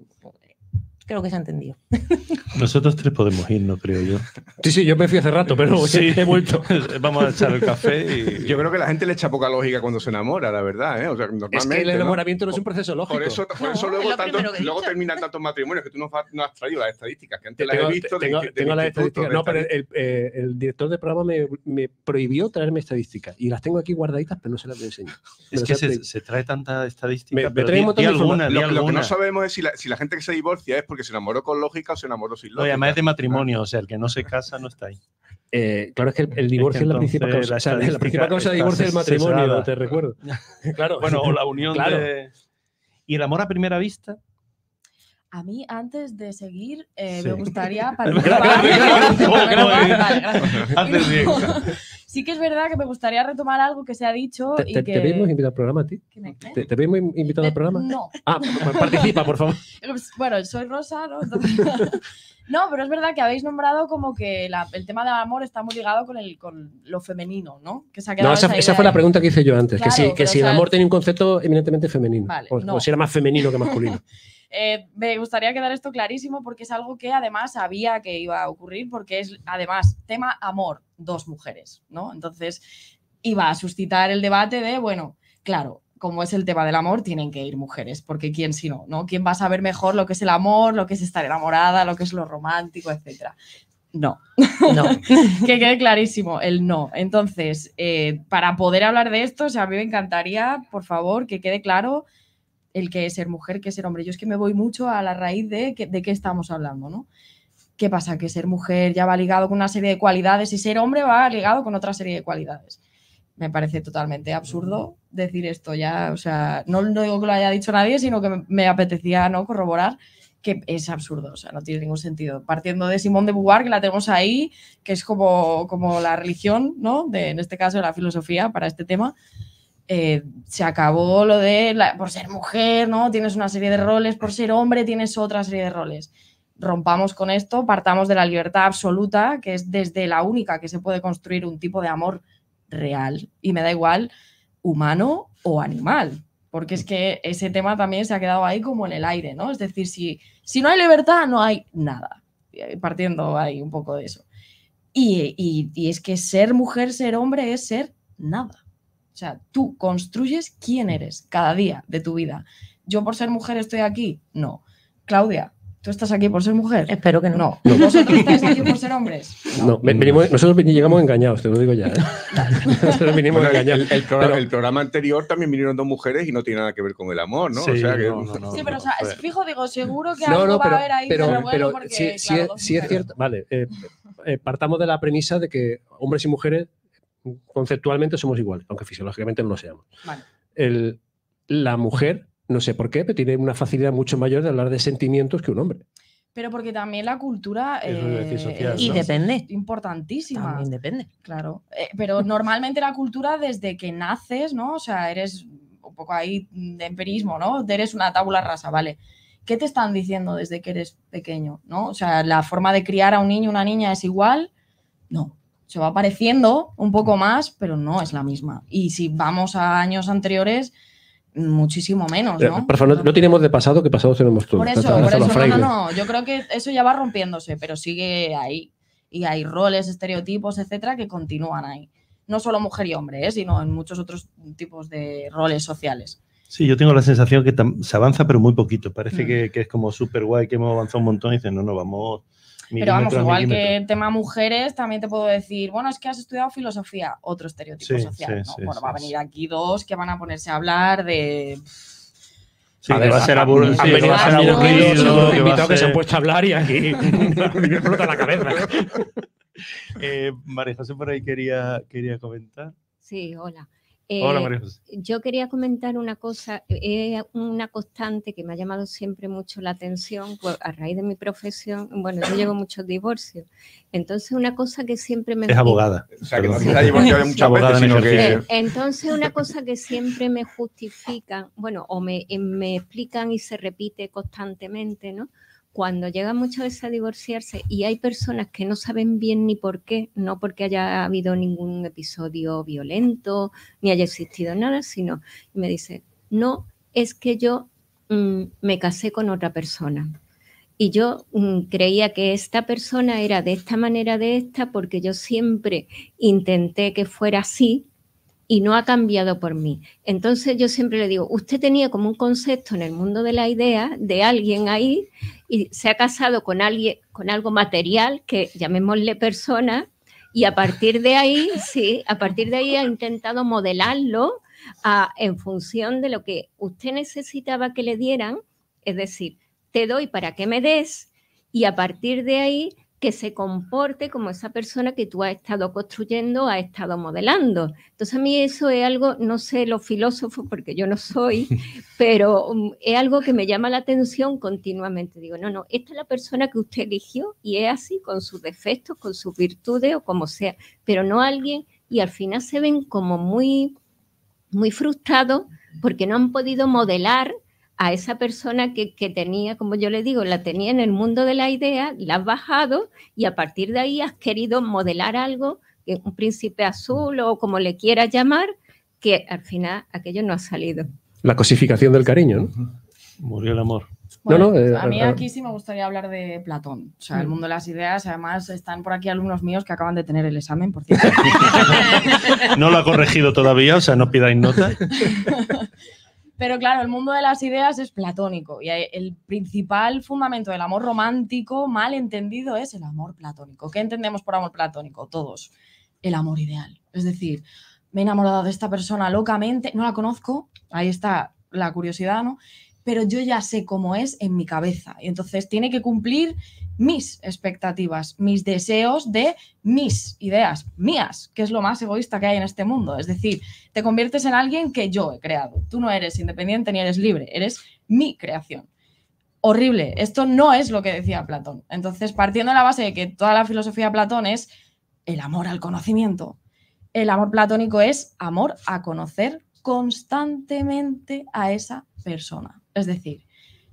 creo que se ha entendido. Nosotros tres podemos irnos, creo yo. Sí, sí, yo me fui hace rato, pero sí. he vuelto. Vamos a echar el café y... Yo creo que la gente le echa poca lógica cuando se enamora, la verdad. ¿eh? O sea, normalmente, el enamoramiento ¿no? es un proceso lógico. Por eso, luego, tanto, luego terminan tantos matrimonios que tú no has, traído las estadísticas, que antes las he visto. Tengo, las estadísticas. No, pero eh, el, director del programa me, prohibió traerme estadísticas y las tengo aquí guardaditas, pero no se las voy a enseñar. Es que se, trae tanta estadística. pero alguna, lo, que no sabemos es si la, si la gente que se divorcia es porque se enamoró con lógica o se enamoró sin lógica. No, además es de matrimonio, o sea, el que no se casa no está ahí. Eh, claro, es que el, divorcio es, la principal causa. La, principal causa de divorcio es el matrimonio, te recuerdo. claro. Bueno, o la unión de... ¿Y el amor a primera vista? A mí, antes de seguir, me gustaría participar. Sí que es verdad que me gustaría retomar algo que se ha dicho. ¿Te, y que... te invitado al programa a ti? ¿Te, vimos invitado al eh, programa? No. Ah, pues, pues, participa, por favor. Pues, bueno, soy Rosa, ¿no? No, pero es verdad que habéis nombrado como que el tema del amor está muy ligado con, el, con lo femenino, ¿no? esa, fue la pregunta que hice yo antes, que si, que si el amor tiene un concepto eminentemente femenino, o, si era más femenino que masculino. Eh, me gustaría quedar esto clarísimo porque es algo que además sabía que iba a ocurrir porque es además tema amor, dos mujeres, ¿no? Entonces iba a suscitar el debate de, bueno, claro, como es el tema del amor, tienen que ir mujeres, porque quién si no, ¿no? ¿Quién va a saber mejor lo que es el amor, lo que es estar enamorada, lo que es lo romántico, etcétera? No, no. que quede clarísimo, el no. Entonces, eh, para poder hablar de esto, o a mí me encantaría, por favor, que quede claro el que es ser mujer, que es ser hombre. Yo es que me voy mucho a la raíz de, qué estamos hablando, ¿no? ¿Qué pasa? Que ser mujer ya va ligado con una serie de cualidades y ser hombre va ligado con otra serie de cualidades. Me parece totalmente absurdo decir esto ya, o sea, no, no digo que lo haya dicho nadie, sino que me, apetecía ¿no? corroborar que es absurdo, o sea, no tiene ningún sentido. Partiendo de Simón de Beauvoir, que la tenemos ahí, que es como, como la religión, ¿no? De, en este caso, la filosofía para este tema, eh, se acabó lo de por ser mujer, ¿no? Tienes una serie de roles, por ser hombre tienes otra serie de roles. Rompamos con esto, partamos de la libertad absoluta, que es desde la única que se puede construir un tipo de amor real. Y me da igual humano o animal, porque es que ese tema también se ha quedado ahí como en el aire, ¿no? Es decir, si, si no hay libertad, no hay nada. Partiendo ahí un poco de eso. y es que ser mujer, ser hombre es ser nada o sea, tú construyes quién eres cada día de tu vida. Yo por ser mujer estoy aquí. No. Claudia, ¿Tú estás aquí por ser mujer? Espero que no. no. ¿Vosotros estáis aquí por ser hombres? No, venimos, nosotros llegamos engañados, te lo digo ya. ¿eh? nosotros vinimos engañados. El, el, programa, anterior también vinieron dos mujeres y no tiene nada que ver con el amor, ¿no? Sí, o sea, que... sí pero fijo, digo, seguro que algo va a haber ahí pero, pero, pero porque, sí, es cierto. Vale, eh, eh, partamos de la premisa de que hombres y mujeres conceptualmente somos iguales, aunque fisiológicamente no lo seamos. la mujer, no sé por qué, pero tiene una facilidad mucho mayor de hablar de sentimientos que un hombre. Pero porque también la cultura eh, y depende. importantísima. También depende. Claro. Eh, pero normalmente la cultura desde que naces, ¿no? O sea, eres un poco ahí de empirismo, ¿no? Eres una tabula rasa, ¿vale? ¿Qué te están diciendo desde que eres pequeño? ¿No? O sea, la forma de criar a un niño, una niña es igual. No, se va apareciendo un poco más, pero no es la misma. Y si vamos a años anteriores, muchísimo menos, eh, ¿no? Pero, no, no, tenemos de pasado que pasado tenemos todo. Por eso, por eso no, no, no, yo creo que eso ya va rompiéndose, pero sigue ahí. Y hay roles, estereotipos, etcétera, que continúan ahí. No solo mujer y hombre, ¿eh? sino en muchos otros tipos de roles sociales. Sí, yo tengo la sensación que se avanza, pero muy poquito. Parece mm. que, que, es como súper guay, que hemos avanzado un montón y dicen, no, no, vamos pero vamos, igual que el tema mujeres, también te puedo decir, bueno, es que has estudiado filosofía, otro estereotipo social. ¿no? bueno, va a venir aquí dos que van a ponerse a hablar de... Sí, va a ser aburrido. Han venido a ser aburrido. invitado que se han puesto a hablar y aquí me explota la cabeza. eh, María José por ahí quería, quería comentar. Sí, hola. Eh, yo quería comentar una cosa, eh, eh, una constante que me ha llamado siempre mucho la atención pues, a raíz de mi profesión. Bueno, yo llevo muchos divorcios, entonces una cosa que siempre me... Es abogada. O sea, Entonces una cosa que siempre me justifica, bueno, o me, me explican y se repite constantemente, ¿no? cuando llega muchas veces a divorciarse y hay personas que no saben bien ni por qué, no porque haya habido ningún episodio violento, ni haya existido nada, sino me dice, no, es que yo mm, me casé con otra persona. Y yo mm, creía que esta persona era de esta manera, de esta, porque yo siempre intenté que fuera así, y no ha cambiado por mí. Entonces yo siempre le digo, usted tenía como un concepto en el mundo de la idea de alguien ahí y se ha casado con alguien con algo material que llamémosle persona y a partir de ahí, sí, a partir de ahí ha intentado modelarlo en función de lo que usted necesitaba que le dieran, es decir, te doy para que me des y a partir de ahí que se comporte como esa persona que tú has estado construyendo, has estado modelando. Entonces a mí eso es algo, no sé los filósofos porque yo no soy, pero mm, es algo que me llama la atención continuamente. Digo, no, no, esta es la persona que usted eligió y es así con sus defectos, con sus virtudes o como sea, pero no alguien y al final se ven como muy, muy frustrados porque no han podido modelar a esa persona que, tenía, como yo le digo, la tenía en el mundo de la idea, la has bajado y a partir de ahí has querido modelar algo, un príncipe azul o como le quieras llamar, que al final aquello no ha salido. La cosificación del cariño, ¿no? Murió el amor. Eh, a mí eh, aquí sí me gustaría hablar de Platón, o sea, el mm. mundo de las ideas. Además, están por aquí alumnos míos que acaban de tener el examen, por cierto. no lo ha corregido todavía, o sea, no pidáis nota. Pero claro, el mundo de las ideas es platónico y el principal fundamento del amor romántico mal entendido es el amor platónico. ¿Qué entendemos por amor platónico? Todos. El amor ideal. Es decir, me he enamorado de esta persona locamente, no la conozco, ahí está la curiosidad, ¿no? pero yo ya sé cómo es en mi cabeza. Y entonces tiene que cumplir mis expectativas, mis deseos de mis ideas, mías, que es lo más egoísta que hay en este mundo. Es decir, te conviertes en alguien que yo he creado. Tú no eres independiente ni eres libre, eres mi creación. Horrible, esto no es lo que decía Platón. Entonces, partiendo de la base de que toda la filosofía de Platón es el amor al conocimiento. El amor platónico es amor a conocer constantemente a esa persona es decir,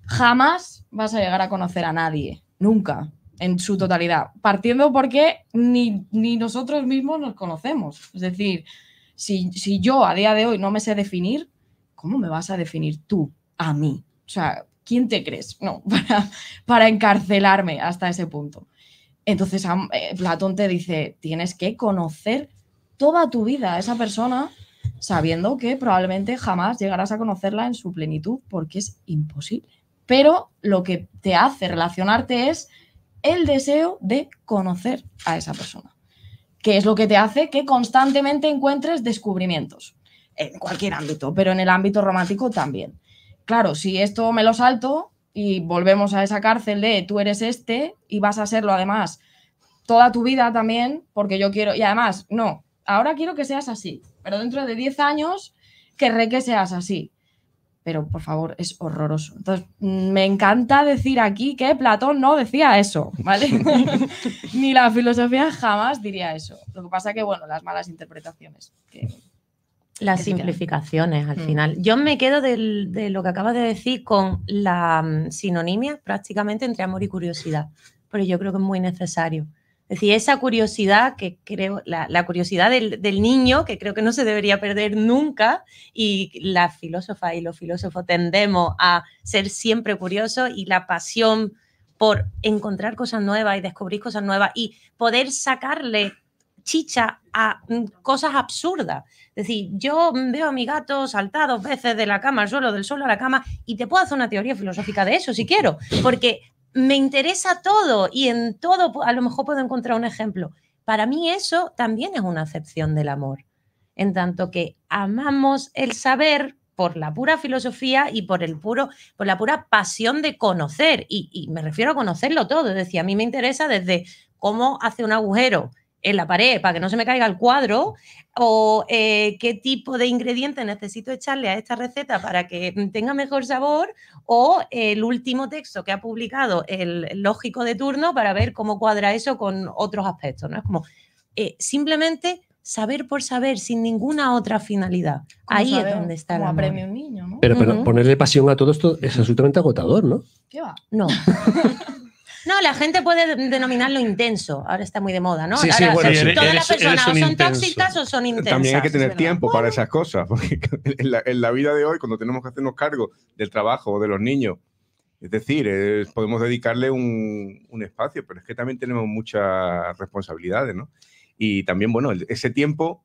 jamás vas a llegar a conocer a nadie, nunca, en su totalidad, partiendo porque ni, ni nosotros mismos nos conocemos. Es decir, si, yo a día de hoy no me sé definir, ¿cómo me vas a definir tú a mí? O sea, ¿quién te crees? No, para, para encarcelarme hasta ese punto. Entonces eh, Platón te dice, tienes que conocer toda tu vida a esa persona sabiendo que probablemente jamás llegarás a conocerla en su plenitud porque es imposible. Pero lo que te hace relacionarte es el deseo de conocer a esa persona, que es lo que te hace que constantemente encuentres descubrimientos, en cualquier ámbito, pero en el ámbito romántico también. Claro, si esto me lo salto y volvemos a esa cárcel de tú eres este y vas a serlo además toda tu vida también, porque yo quiero, y además, no, ahora quiero que seas así, pero dentro de 10 años querré que seas así. Pero por favor, es horroroso. Entonces, mm, me encanta decir aquí que Platón no decía eso, ¿vale? Ni la filosofía jamás diría eso. Lo que pasa que, bueno, las malas interpretaciones. las simplificaciones al mm. final. Yo me quedo de lo que acabas de decir con la mm, sinonimia prácticamente entre amor y curiosidad, pero yo creo que es muy necesario. Es decir, esa curiosidad que creo, la, curiosidad del, niño, que creo que no se debería perder nunca, y la filósofa y los filósofos tendemos a ser siempre curiosos, y la pasión por encontrar cosas nuevas y descubrir cosas nuevas y poder sacarle chicha a mm, cosas absurdas. Es decir, yo veo a mi gato saltado dos veces de la cama al suelo, del suelo a la cama, y te puedo hacer una teoría filosófica de eso si quiero, porque me interesa todo y en todo a lo mejor puedo encontrar un ejemplo. Para mí eso también es una acepción del amor, en tanto que amamos el saber por la pura filosofía y por, el puro, por la pura pasión de conocer. Y, y me refiero a conocerlo todo. Es decir, a mí me interesa desde cómo hace un agujero, en la pared para que no se me caiga el cuadro o eh, qué tipo de ingrediente necesito echarle a esta receta para que tenga mejor sabor o el último texto que ha publicado el lógico de turno para ver cómo cuadra eso con otros aspectos. ¿no? como eh, simplemente saber por saber, sin ninguna otra finalidad. Ahí es donde está la. premio niño, Pero, ponerle pasión a todo esto es absolutamente agotador, ¿no? ¿Qué va? No. No, la gente puede denominarlo intenso. Ahora está muy de moda, ¿no? sí, bueno, todas las son tóxicas o son intensas. También hay que tener tiempo para esas cosas, porque en la, vida de hoy, cuando tenemos que hacernos cargo del trabajo o de los niños, es decir, podemos dedicarle un, un espacio, pero es que también tenemos muchas responsabilidades, ¿no? Y también, bueno, ese tiempo,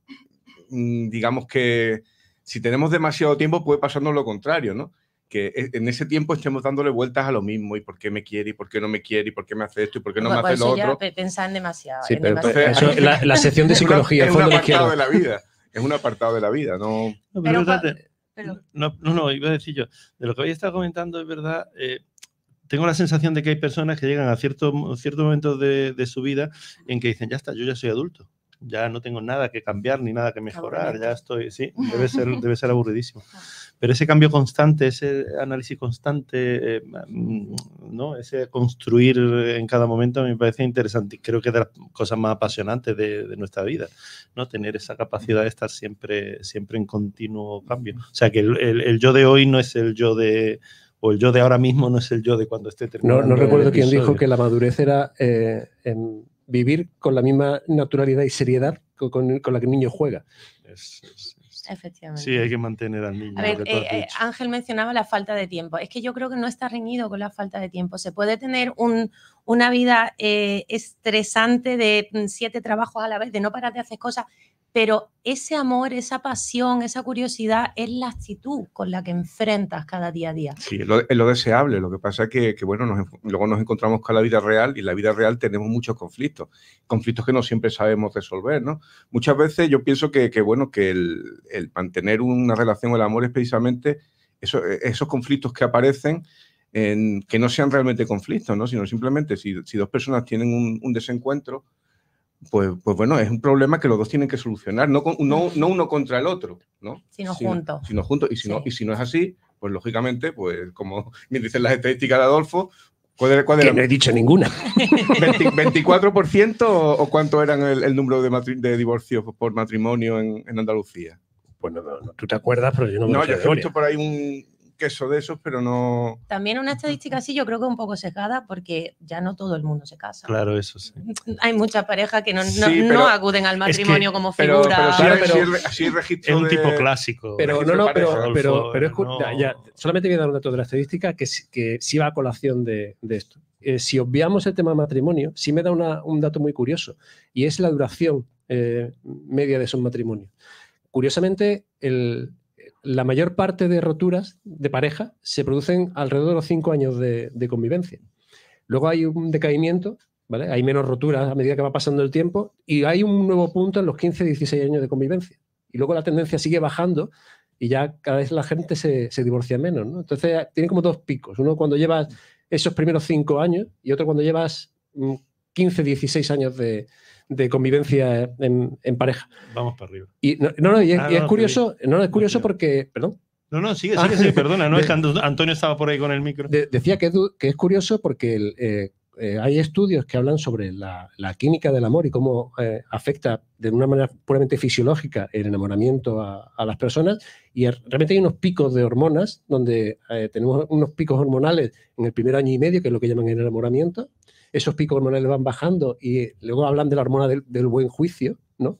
mm, digamos que si tenemos demasiado tiempo, puede pasarnos lo contrario, ¿no? que e, en ese tiempo estemos dándole vueltas a lo mismo y por qué me quiere y por qué no me quiere y por qué me hace esto y por qué no, me hace lo otro. Pensan demasiado. Sí, demasiado. la, sección de psicología es, un apartado de la vida. Es un apartado de la vida, no. no no, iba a decir yo. De lo que habéis estado comentando es verdad. Eh, tengo la sensación de que hay personas que llegan a ciertos cierto momentos de su vida en que dicen, ya está, yo ya soy adulto ya no tengo nada que cambiar ni nada que mejorar, ya estoy, sí, debe ser, debe ser aburridísimo. Ah. Pero ese cambio constante, ese análisis constante, eh, mm, ¿no? ese construir en cada momento me parece interesante y creo que es de las cosas más apasionantes de, nuestra vida, ¿no? tener esa capacidad de estar siempre, siempre en continuo cambio. O sea, que el, yo de hoy no es el yo de o el yo de ahora mismo no es el yo de cuando esté terminando. No, recuerdo quién dijo que la madurez era eh, en vivir con la misma naturalidad y seriedad con, la que el niño juega. Efectivamente. Sí, hay que mantener al niño. A ver, eh, eh, Ángel mencionaba la falta de tiempo. Es que yo creo que no está reñido con la falta de tiempo. Se puede tener un, una vida eh, estresante de mm, siete trabajos a la vez, de no parar de hacer cosas pero ese amor, esa pasión, esa curiosidad es la actitud con la que enfrentas cada día a día. Sí, es lo, deseable. Lo que pasa es que, bueno, luego nos encontramos con la vida real y en la vida real tenemos muchos conflictos, conflictos que no siempre sabemos resolver, ¿no? Muchas veces yo pienso que, bueno, que el, mantener una relación o el amor es precisamente e, esos conflictos que aparecen que no sean realmente conflictos, ¿no? Sino simplemente si, dos personas tienen un desencuentro, pues, pues, bueno, es un problema que los dos tienen que solucionar, no, no, uno contra el otro, ¿no? Sino, juntos. Sino juntos, y si, no, y si no es así, pues lógicamente, pues como me dicen las estadísticas de Adolfo, ¿Cuál no he dicho ninguna. ¿24% o, cuánto eran el, número de, divorcios por matrimonio en, Andalucía? Pues no, tú te acuerdas, pero yo no me No, yo he hecho por ahí un, queso de esos, pero no... También una estadística así yo creo que un poco sesgada porque ya no todo el mundo se casa. Claro, eso sí. Hay muchas parejas que no, acuden al matrimonio como figura. claro, pero, Es un tipo clásico. Pero no, no, pero, pero, es, solamente voy a dar un dato de la estadística que, que sí va a colación de, esto. Eh, si obviamos el tema matrimonio, sí me da un dato muy curioso y es la duración eh, media de esos matrimonios. Curiosamente, el, la mayor parte de roturas de pareja se producen alrededor de los cinco años de, convivencia. Luego hay un decaimiento, Hay menos roturas a medida que va pasando el tiempo y hay un nuevo punto en los 15, 16 años de convivencia. Y luego la tendencia sigue bajando y ya cada vez la gente se, divorcia menos, Entonces tiene como dos picos. Uno cuando llevas esos primeros cinco años y otro cuando llevas 15, mm, 16 años de, de convivencia en, pareja. Vamos para arriba. Y no, no, y es, ah, curioso, no, es curioso porque. Perdón. No, no, sigue, ah. sigue, perdona, no Antonio estaba por ahí con el micro. decía que, que, es curioso porque eh, eh, hay estudios que hablan sobre la, química del amor y cómo eh, afecta de una manera puramente fisiológica el enamoramiento a, las personas. Y realmente hay unos picos de hormonas, donde tenemos unos picos hormonales en el primer año y medio, que es lo que llaman el enamoramiento, esos picos hormonales van bajando y luego hablan de la hormona del, buen juicio, ¿no?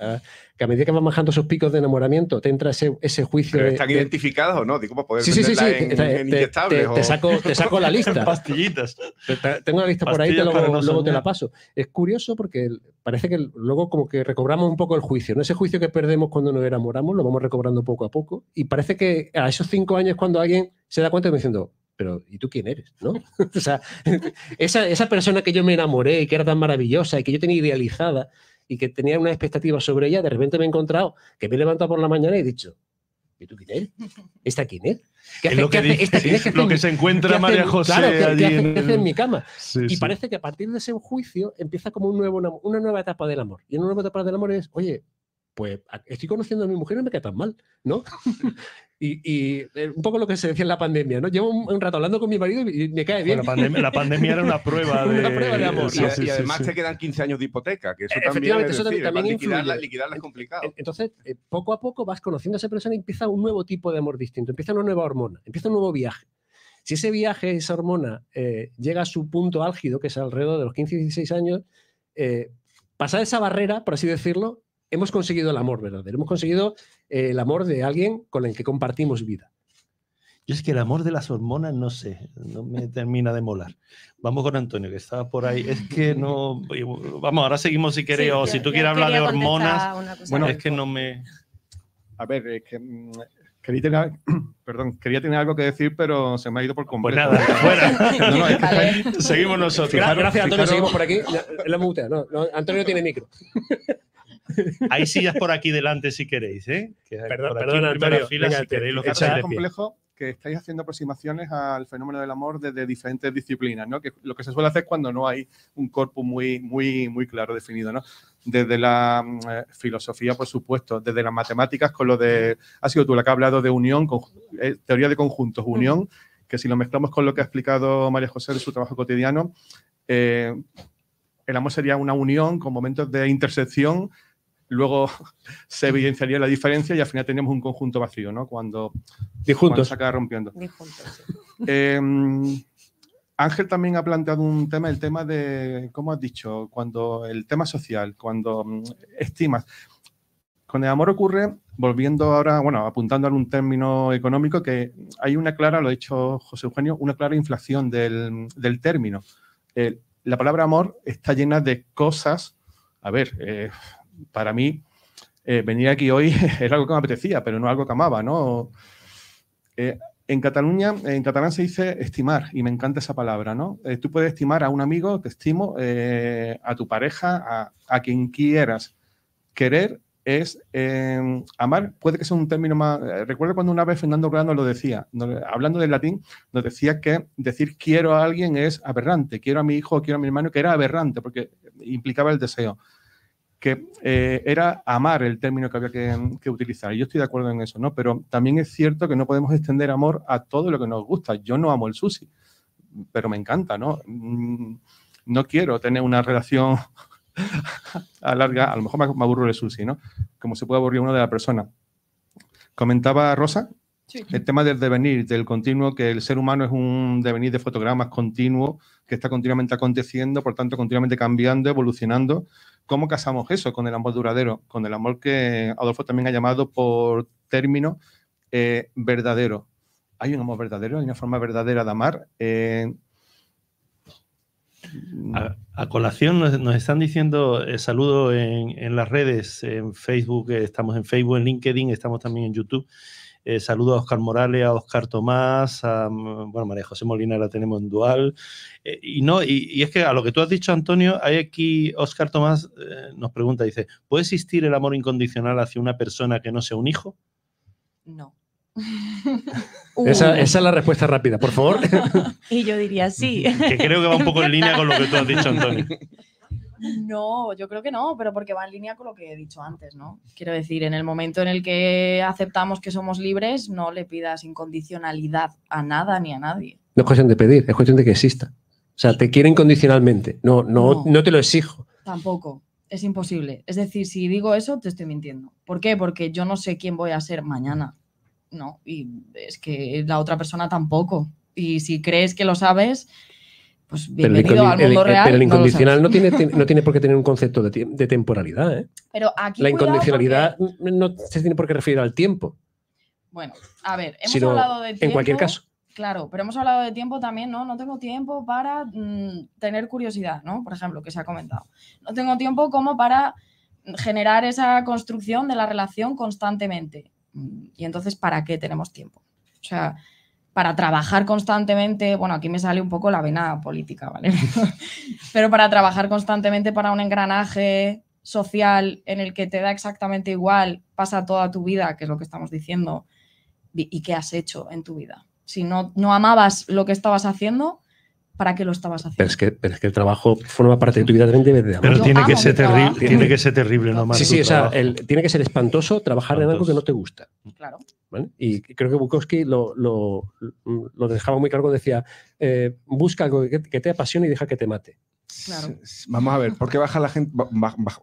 Ah, que a, medida que van bajando esos picos de enamoramiento, te entra ese, juicio. ¿Están identificados, o no? sí, sí, sí, te, saco, la lista. Pastillitas. Tengo la lista por ahí, te luego, te la paso. Es curioso porque parece que luego como que recobramos un poco el juicio. ¿no? Ese juicio que perdemos cuando nos enamoramos lo vamos recobrando poco a poco. Y parece que a esos cinco años cuando alguien se da cuenta me diciendo, pero ¿y tú quién eres? ¿no? o sea, esa, esa, persona que yo me enamoré y que era tan maravillosa y que yo tenía idealizada y que tenía una expectativa sobre ella, de repente me he encontrado que me he levantado por la mañana y he dicho, ¿y tú quién eres? ¿Esta quién es? ¿Qué hace, lo que, se encuentra María José claro, en... Hace, en mi cama. y parece que a partir de ese juicio empieza como un nuevo, una nueva etapa del amor. Y una nueva etapa del amor es, oye, pues estoy conociendo a mi mujer y no me queda tan mal, ¿no? Y, eh, un poco lo que se decía en la pandemia, ¿no? Llevo un, rato hablando con mi marido y me cae bien. la, pandemia, era una prueba de, de amor. Y, además te quedan 15 años de hipoteca, que eso eh, también, Efectivamente, eso liquidarla, es complicado. Entonces, eh, poco a poco vas conociendo a esa persona y empieza un nuevo tipo de amor distinto, empieza una nueva hormona, empieza un nuevo viaje. Si ese viaje, esa hormona, llega a su punto álgido, que es alrededor de los 15 y 16 años, eh, pasar esa barrera, por así decirlo, hemos conseguido el amor verdadero, hemos conseguido eh, el amor de alguien con el que compartimos vida. Yo es que el amor de las hormonas, no sé, no me termina de molar. Vamos con Antonio, que estaba por ahí. Es que no. Vamos, ahora seguimos si queréis, o si tú quieres hablar de hormonas. Bueno, es que no me. A ver, es que. Mm, quería tener, perdón, quería tener algo que decir, pero se me ha ido por pues completo. Pues nada, No, seguimos nosotros. Gracias, Antonio, seguimos por aquí. no, Antonio tiene micro. Hay sillas por aquí delante si queréis, ¿eh? perdón, perdón Antonio, si queréis es complejo que estáis haciendo aproximaciones al fenómeno del amor desde diferentes disciplinas, ¿no? Que lo que se suele hacer cuando no hay un corpus muy, muy, muy claro definido, ¿no? Desde la mm, eh, filosofía, por supuesto, desde las matemáticas, con lo de. Ha sido tú la que ha hablado de unión, eh, teoría de conjuntos, unión, que si lo mezclamos con lo que ha explicado María José de su trabajo cotidiano, eh, el amor sería una unión con momentos de intersección luego se evidenciaría la diferencia y al final tenemos un conjunto vacío, ¿no? Cuando, cuando se acaba rompiendo. Em, Ángel también ha planteado un tema, el tema de, ¿cómo has dicho? Cuando el tema social, cuando mm, estimas. Cuando el amor ocurre, volviendo ahora, bueno, apuntando a un término económico, que hay una clara, lo ha dicho José Eugenio, una clara inflación del, término. Eh, la palabra amor está llena de cosas a ver, eh, para mí, eh, venir aquí hoy era algo que me apetecía, pero no algo que amaba, ¿no? Eh, en Cataluña, en catalán se dice estimar, y me encanta esa palabra, ¿no? Eh, tú puedes estimar a un amigo, te estimo, a tu pareja, a, quien quieras. Querer es em, amar, puede que sea un término más... Recuerdo cuando una vez Fernando nos lo decía, hablando del latín, nos decía que decir quiero a alguien es aberrante, quiero a mi hijo, quiero a mi hermano, que era aberrante, porque implicaba el deseo que eh, era amar el término que había que, utilizar. Y yo estoy de acuerdo en eso, ¿no? Pero también es cierto que no podemos extender amor a todo lo que nos gusta. Yo no amo el sushi, pero me encanta, ¿no? Mm, no quiero tener una relación a larga, a lo mejor me aburro el sushi, ¿no? Como se puede aburrir uno de la persona. Comentaba Rosa El tema del devenir, del continuo, que el ser humano es un devenir de fotogramas continuo, que está continuamente aconteciendo, por tanto, continuamente cambiando, evolucionando, ¿Cómo casamos eso con el amor duradero? Con el amor que Adolfo también ha llamado por término eh, verdadero. Hay un amor verdadero, hay una forma verdadera de amar. Eh, a, colación nos, están diciendo eh, saludo saludos en, las redes, en Facebook, estamos en Facebook, en LinkedIn, estamos también en YouTube. Eh, saludo a Oscar Morales, a Oscar Tomás, a mm, bueno, María José Molina la tenemos en dual. Eh, y no, y, es que a lo que tú has dicho, Antonio, hay aquí Oscar Tomás eh, nos pregunta, dice, ¿puede existir el amor incondicional hacia una persona que no sea un hijo? No. Uh. Esa, esa, es la respuesta rápida, por favor. y yo diría sí. que creo que va un poco en línea con lo que tú has dicho, Antonio. No, yo creo que no, pero porque va en línea con lo que he dicho antes, ¿no? Quiero decir, en el momento en el que aceptamos que somos libres, no le pidas incondicionalidad a nada ni a nadie. No es cuestión de pedir, es cuestión de que exista. O sea, te quiere incondicionalmente, no, no, no, no te lo exijo. Tampoco, es imposible. Es decir, si digo eso, te estoy mintiendo. ¿Por qué? Porque yo no sé quién voy a ser mañana. No, y es que la otra persona tampoco. Y si crees que lo sabes, pues bienvenido pero al mundo el, real. Pero el incondicional no, tiene, no tiene por qué tener un concepto de, temporalidad. ¿eh? Pero la incondicionalidad no se tiene por qué referir al tiempo. Bueno, a ver, hemos hablado de tiempo. En cualquier caso. Claro, pero hemos hablado de tiempo también, ¿no? No tengo tiempo para mm, tener curiosidad, ¿no? Por ejemplo, que se ha comentado. No tengo tiempo como para generar esa construcción de la relación constantemente. Mm, y entonces, ¿para qué tenemos tiempo? O sea, para trabajar constantemente, bueno, aquí me sale un poco la vena política, ¿vale? Pero para trabajar constantemente para un engranaje social en el que te da exactamente igual, pasa toda tu vida, que es lo que estamos diciendo, y qué has hecho en tu vida. Si no, no amabas lo que estabas haciendo, ¿para qué lo estabas haciendo? Pero es que, el trabajo forma parte de tu vida 20 Pero tiene que, ser terrible, tiene que ser terrible, no Sí, sí, o sea, tiene que ser espantoso trabajar en algo que no te gusta. Claro. Y creo que Bukowski lo, dejaba muy claro, decía, eh, busca algo que, te apasione y deja que te mate. Claro. Vamos a ver, ¿por qué baja la gente,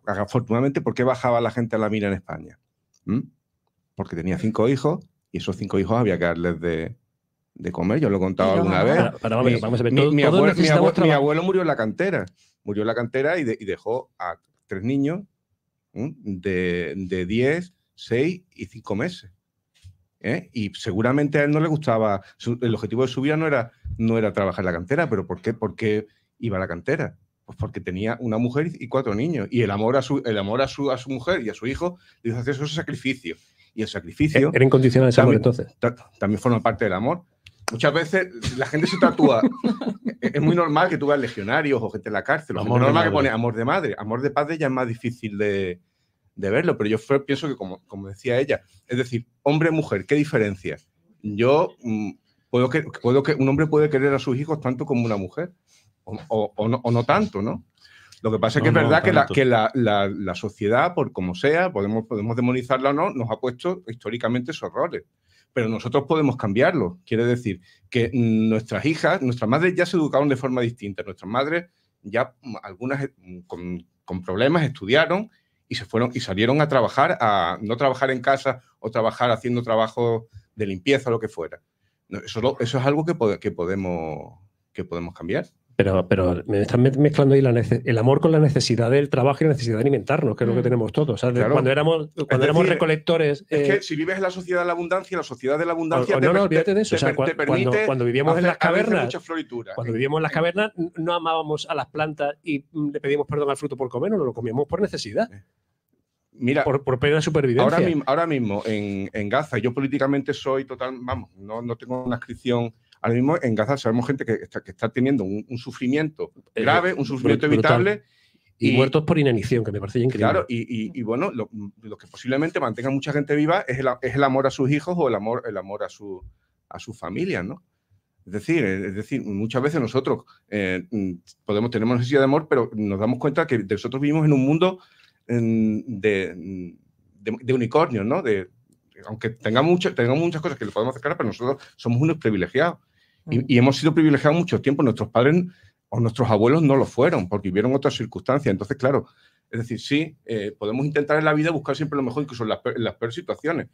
afortunadamente, por qué bajaba la gente a la mina en España? ¿Mm? Porque tenía cinco hijos y esos cinco hijos había que darles de, de comer, yo lo he contado alguna vez. Mi abuelo murió en la cantera, murió en la cantera y, dejó a tres niños de, de 10, 6 y 5 meses. ¿eh? y seguramente a él no le gustaba, el objetivo de su vida no era, no era trabajar en la cantera, pero ¿por qué? ¿Por iba a la cantera? Pues porque tenía una mujer y cuatro niños, y el amor a su, el amor a su, a su mujer y a su hijo le hizo hacer esos sacrificio Y el sacrificio... E-, era incondicional ese amor entonces. También forma parte del amor. Muchas veces la gente se tatúa. es muy normal que tú veas legionarios o gente en la cárcel. Amor normal que pone amor de madre. Amor de padre ya es más difícil de, verlo, pero yo pienso que, como, decía ella, es decir, hombre-mujer, ¿qué diferencia? Yo mm, puedo que, puedo que, un hombre puede querer a sus hijos tanto como una mujer, o, no, tanto, ¿no? Lo que pasa es que es verdad que, la, que la, sociedad, por como sea, podemos, podemos demonizarla o no, nos ha puesto históricamente esos roles pero nosotros podemos cambiarlo. Quiere decir que nuestras hijas, nuestras madres ya se educaron de forma distinta, nuestras madres ya mm, algunas mm, con, problemas estudiaron y se fueron y salieron a trabajar, a no trabajar en casa o trabajar haciendo trabajo de limpieza o lo que fuera. Eso, eso es algo que, podemos, que podemos cambiar. Pero, pero me están mezclando ahí el amor con la necesidad del trabajo y la necesidad de alimentarnos, que es lo que mm. tenemos todos. Cuando éramos, cuando recolectores. Es que eh, si vives en la sociedad de la abundancia, la sociedad de la abundancia. no, olvídate de eso. cuando, vivíamos en las cavernas. Cuando vivíamos en las cavernas, no amábamos a las plantas y le pedíamos perdón al fruto por comer, no lo comíamos por necesidad. Mira, por, por pena de supervivencia. Ahora mismo, en, Gaza, yo políticamente soy total, vamos, no, no tengo una inscripción Ahora mismo en Gaza sabemos gente que está, que está teniendo un, sufrimiento eh, grave, un sufrimiento evitable. Y, muertos por inanición, que me parece increíble. Claro, y, bueno, lo, que posiblemente mantenga mucha gente viva es el, amor a sus hijos o el amor, el amor a su, a su familia, ¿no? Es decir, es decir, muchas veces nosotros eh, mm, podemos tenemos necesidad de amor, pero nos damos cuenta que nosotros vivimos en un mundo mm, de, unicornios, ¿no? De, aunque tengamos, mucho, tengamos muchas cosas que le podemos hacer cara, pero nosotros somos unos privilegiados. Mm. Y, hemos sido privilegiados mucho tiempo. Nuestros padres o nuestros abuelos no lo fueron porque vivieron otras circunstancias. Entonces, claro, es decir, sí, eh, podemos intentar en la vida buscar siempre lo mejor, incluso en las, las peores situaciones,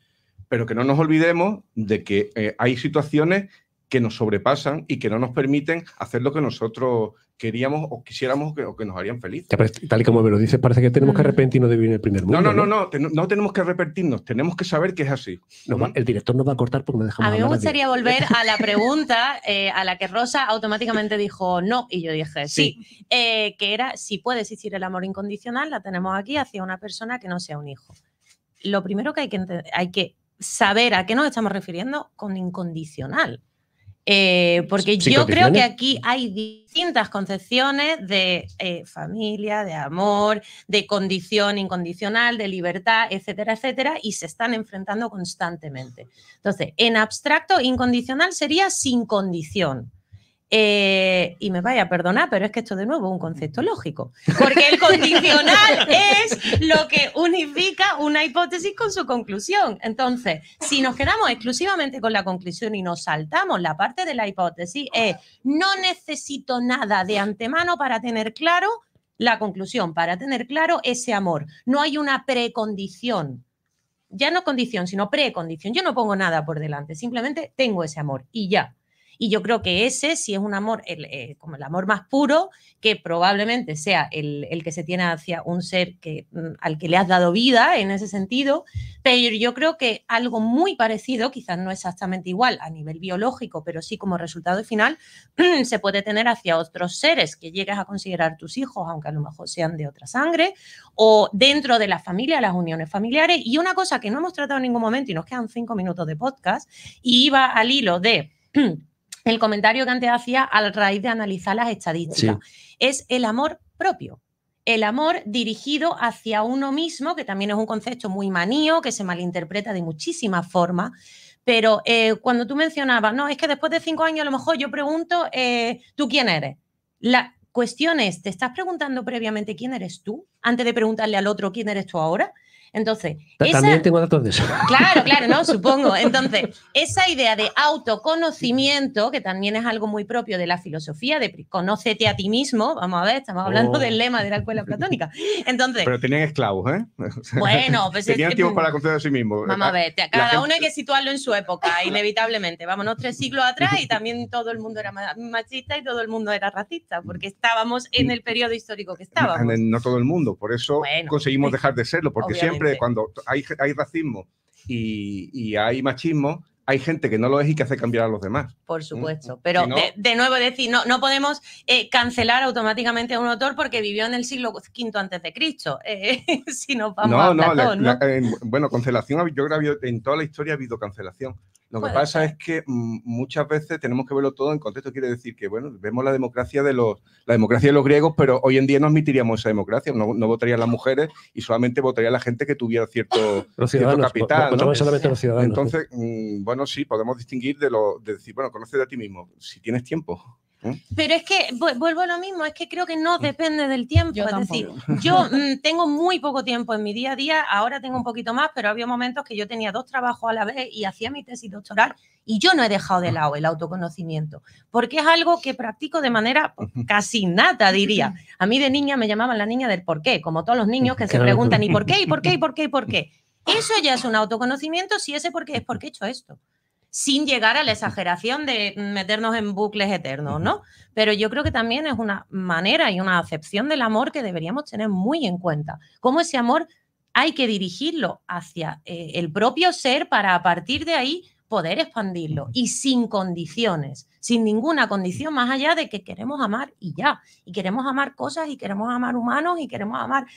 pero que no nos olvidemos de que eh, hay situaciones que nos sobrepasan y que no nos permiten hacer lo que nosotros queríamos o quisiéramos o que nos harían felices. Tal y como me lo dices, parece que tenemos que mm. arrepentirnos de vivir en el primer mundo. No, no, no, no, no tenemos que arrepentirnos, tenemos que saber que es así. el director nos va a cortar porque me dejamos. A mí me gustaría volver a la pregunta eh, a la que Rosa automáticamente dijo no y yo dije sí, eh, que era si puede existir el amor incondicional, la tenemos aquí hacia una persona que no sea un hijo. Lo primero que hay que, hay que saber a qué nos estamos refiriendo con incondicional eh, porque yo creo que aquí hay distintas concepciones de eh, familia, de amor, de condición incondicional, de libertad, etcétera, etcétera, y se están enfrentando constantemente. Entonces, en abstracto, incondicional sería sin condición. Eh, y me vaya a perdonar, pero es que esto de nuevo es un concepto lógico. Porque el condicional es lo que unifica una hipótesis con su conclusión. Entonces, si nos quedamos exclusivamente con la conclusión y nos saltamos la parte de la hipótesis, es no necesito nada de antemano para tener claro la conclusión, para tener claro ese amor. No hay una precondición ya no condición, sino precondición. Yo no pongo nada por delante, simplemente tengo ese amor y ya. Y yo creo que ese sí es un amor, eh, como el amor más puro, que probablemente sea el, que se tiene hacia un ser que, mm, al que le has dado vida en ese sentido, pero yo creo que algo muy parecido, quizás no exactamente igual a nivel biológico, pero sí como resultado final, se puede tener hacia otros seres que llegues a considerar tus hijos, aunque a lo mejor sean de otra sangre, o dentro de la familia, las uniones familiares. Y una cosa que no hemos tratado en ningún momento y nos quedan cinco minutos de podcast, y iba al hilo de el comentario que antes hacía a raíz de analizar las estadísticas. Es el amor propio. El amor dirigido hacia uno mismo, que también es un concepto muy manío, que se malinterpreta de muchísimas formas. Pero eh, cuando tú mencionabas, no, es que después de cinco años a lo mejor yo pregunto, eh, ¿tú quién eres? La cuestión es, ¿te estás preguntando previamente quién eres tú antes de preguntarle al otro quién eres tú ahora? Entonces, también tengo datos de eso. Claro, claro, no, supongo. Entonces, esa idea de autoconocimiento, que también es algo muy propio de la filosofía, de conócete a ti mismo, vamos a ver, estamos hablando oh. del lema de la escuela platónica. Entonces, Pero tenían esclavos, ¿eh? Bueno, pues tenían tiempo para conocer a sí mismo. Vamos a ver, cada uno hay que situarlo en su época, inevitablemente. Vámonos tres siglos atrás y también todo el mundo era machista y todo el mundo era racista, porque estábamos en el periodo histórico que estábamos. No, todo el mundo, por eso conseguimos pues, dejar de serlo, porque siempre siempre cuando hay, racismo y, hay machismo, hay gente que no lo es y que hace cambiar a los demás. Por mm. supuesto, pero de, nuevo decir, no, no podemos eh, cancelar automáticamente a un autor porque vivió en el siglo V antes de Cristo, eh, si no vamos a ¿no? bueno, cancelación, yo creo que en toda la historia ha habido cancelación. Lo que pasa es que mm, muchas veces tenemos que verlo todo en contexto. Quiere decir que, bueno, vemos la democracia de los, la democracia de los griegos, pero hoy en día no admitiríamos esa democracia. No, votarían las mujeres y solamente votaría la gente que tuviera cierto, capital. Entonces, bueno, sí, podemos distinguir de lo de decir, bueno, de a ti mismo, si tienes tiempo. ¿Eh? Pero es que vuelvo a lo mismo, es que creo que no mm. depende del tiempo. es decir, yo mm, tengo muy poco tiempo en mi día a día, ahora tengo un poquito más, pero había momentos que yo tenía dos trabajos a la vez y hacía mi tesis doctoral y yo no he dejado de ah. lado el autoconocimiento, porque es algo que practico de manera pues, casi nata, diría. A mí de niña me llamaban la niña del por qué, como todos los niños que se preguntan ¿y por qué? ¿y por qué? ¿y por qué? ¿y por qué? Eso ya es un autoconocimiento si ese por qué es porque he hecho esto sin llegar a la exageración de meternos en bucles eternos, ¿no? Pero yo creo que también es una manera y una acepción del amor que deberíamos tener muy en cuenta. Cómo ese amor hay que dirigirlo hacia eh, el propio ser para a partir de ahí poder expandirlo y sin condiciones, sin ninguna condición más allá de que queremos amar y ya, y queremos amar cosas y queremos amar humanos y queremos amar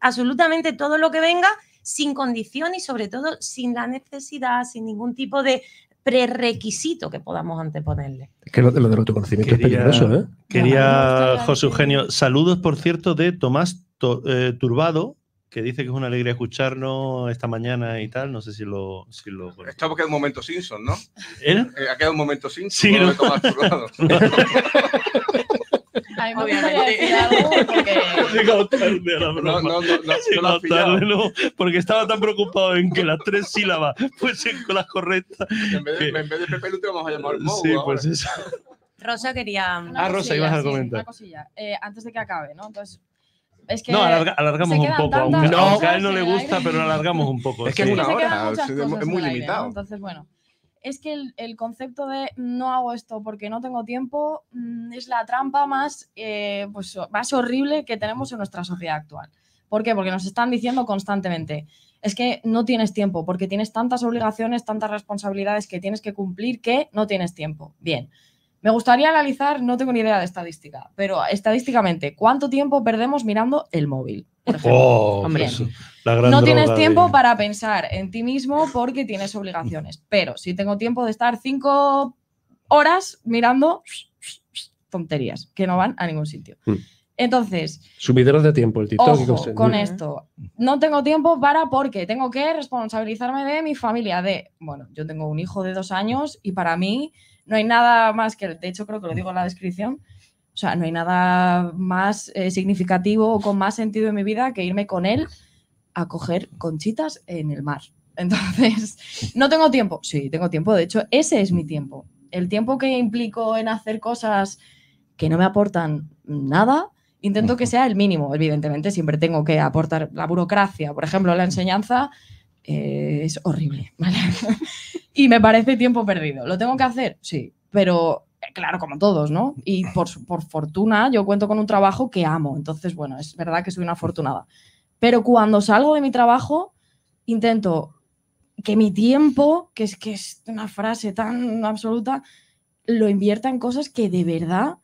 absolutamente todo lo que venga sin condición y sobre todo sin la necesidad, sin ningún tipo de prerequisito que podamos anteponerle. Es que lo, lo del autoconocimiento conocimiento es peligroso, ¿eh? Quería, José Eugenio, saludos, por cierto, de Tomás eh, Turbado, que dice que es una alegría escucharnos esta mañana y tal. No sé si lo. Si lo... Estamos que un momento Simpson, ¿no? ¿Eh? Eh, ha quedado un momento Simpson. Sí, de Tomás Turbado. obviamente. Llegado tarde la broma. No, no, no, no, no, porque estaba tan preocupado en que las tres sílabas fuesen las correctas. En vez de, en vez de Pepe Lu vamos a llamar Mou Sí, pues eso. Rosa quería. ah, Rosa, cosilla, ibas a comentar. una cosilla. Eh, antes de que acabe, ¿no? Entonces, es que no, alargamos un poco. Aunque, no, aunque a él no le gusta, pero alargamos un poco. Es que es una hora, es muy limitado. Entonces, bueno es que el, concepto de no hago esto porque no tengo tiempo mm, es la trampa más, eh, pues, más horrible que tenemos en nuestra sociedad actual. ¿Por qué? Porque nos están diciendo constantemente, es que no tienes tiempo, porque tienes tantas obligaciones, tantas responsabilidades que tienes que cumplir que no tienes tiempo. Bien, me gustaría analizar, no tengo ni idea de estadística, pero estadísticamente, ¿cuánto tiempo perdemos mirando el móvil? Oh, pues no tienes tiempo para pensar en ti mismo porque tienes obligaciones. Pero si tengo tiempo de estar cinco horas mirando tonterías que no van a ningún sitio. Hmm. Entonces. Subidero de tiempo, el con esto. No tengo tiempo para porque tengo que responsabilizarme de mi familia. De, bueno, yo tengo un hijo de dos años y para mí no hay nada más que. De hecho, creo que lo digo en la descripción. O sea, no hay nada más eh, significativo o con más sentido en mi vida que irme con él a coger conchitas en el mar. Entonces, ¿no tengo tiempo? Sí, tengo tiempo. De hecho, ese es mi tiempo. El tiempo que implico en hacer cosas que no me aportan nada, intento que sea el mínimo. Evidentemente, siempre tengo que aportar la burocracia. Por ejemplo, la enseñanza eh, es horrible. y me parece tiempo perdido. ¿Lo tengo que hacer? Sí. Pero eh, claro, como todos, ¿no? Y por, por, fortuna yo cuento con un trabajo que amo, entonces, bueno, es verdad que soy una afortunada. Pero cuando salgo de mi trabajo, intento que mi tiempo, que es, que es una frase tan absoluta, lo invierta en cosas que de verdad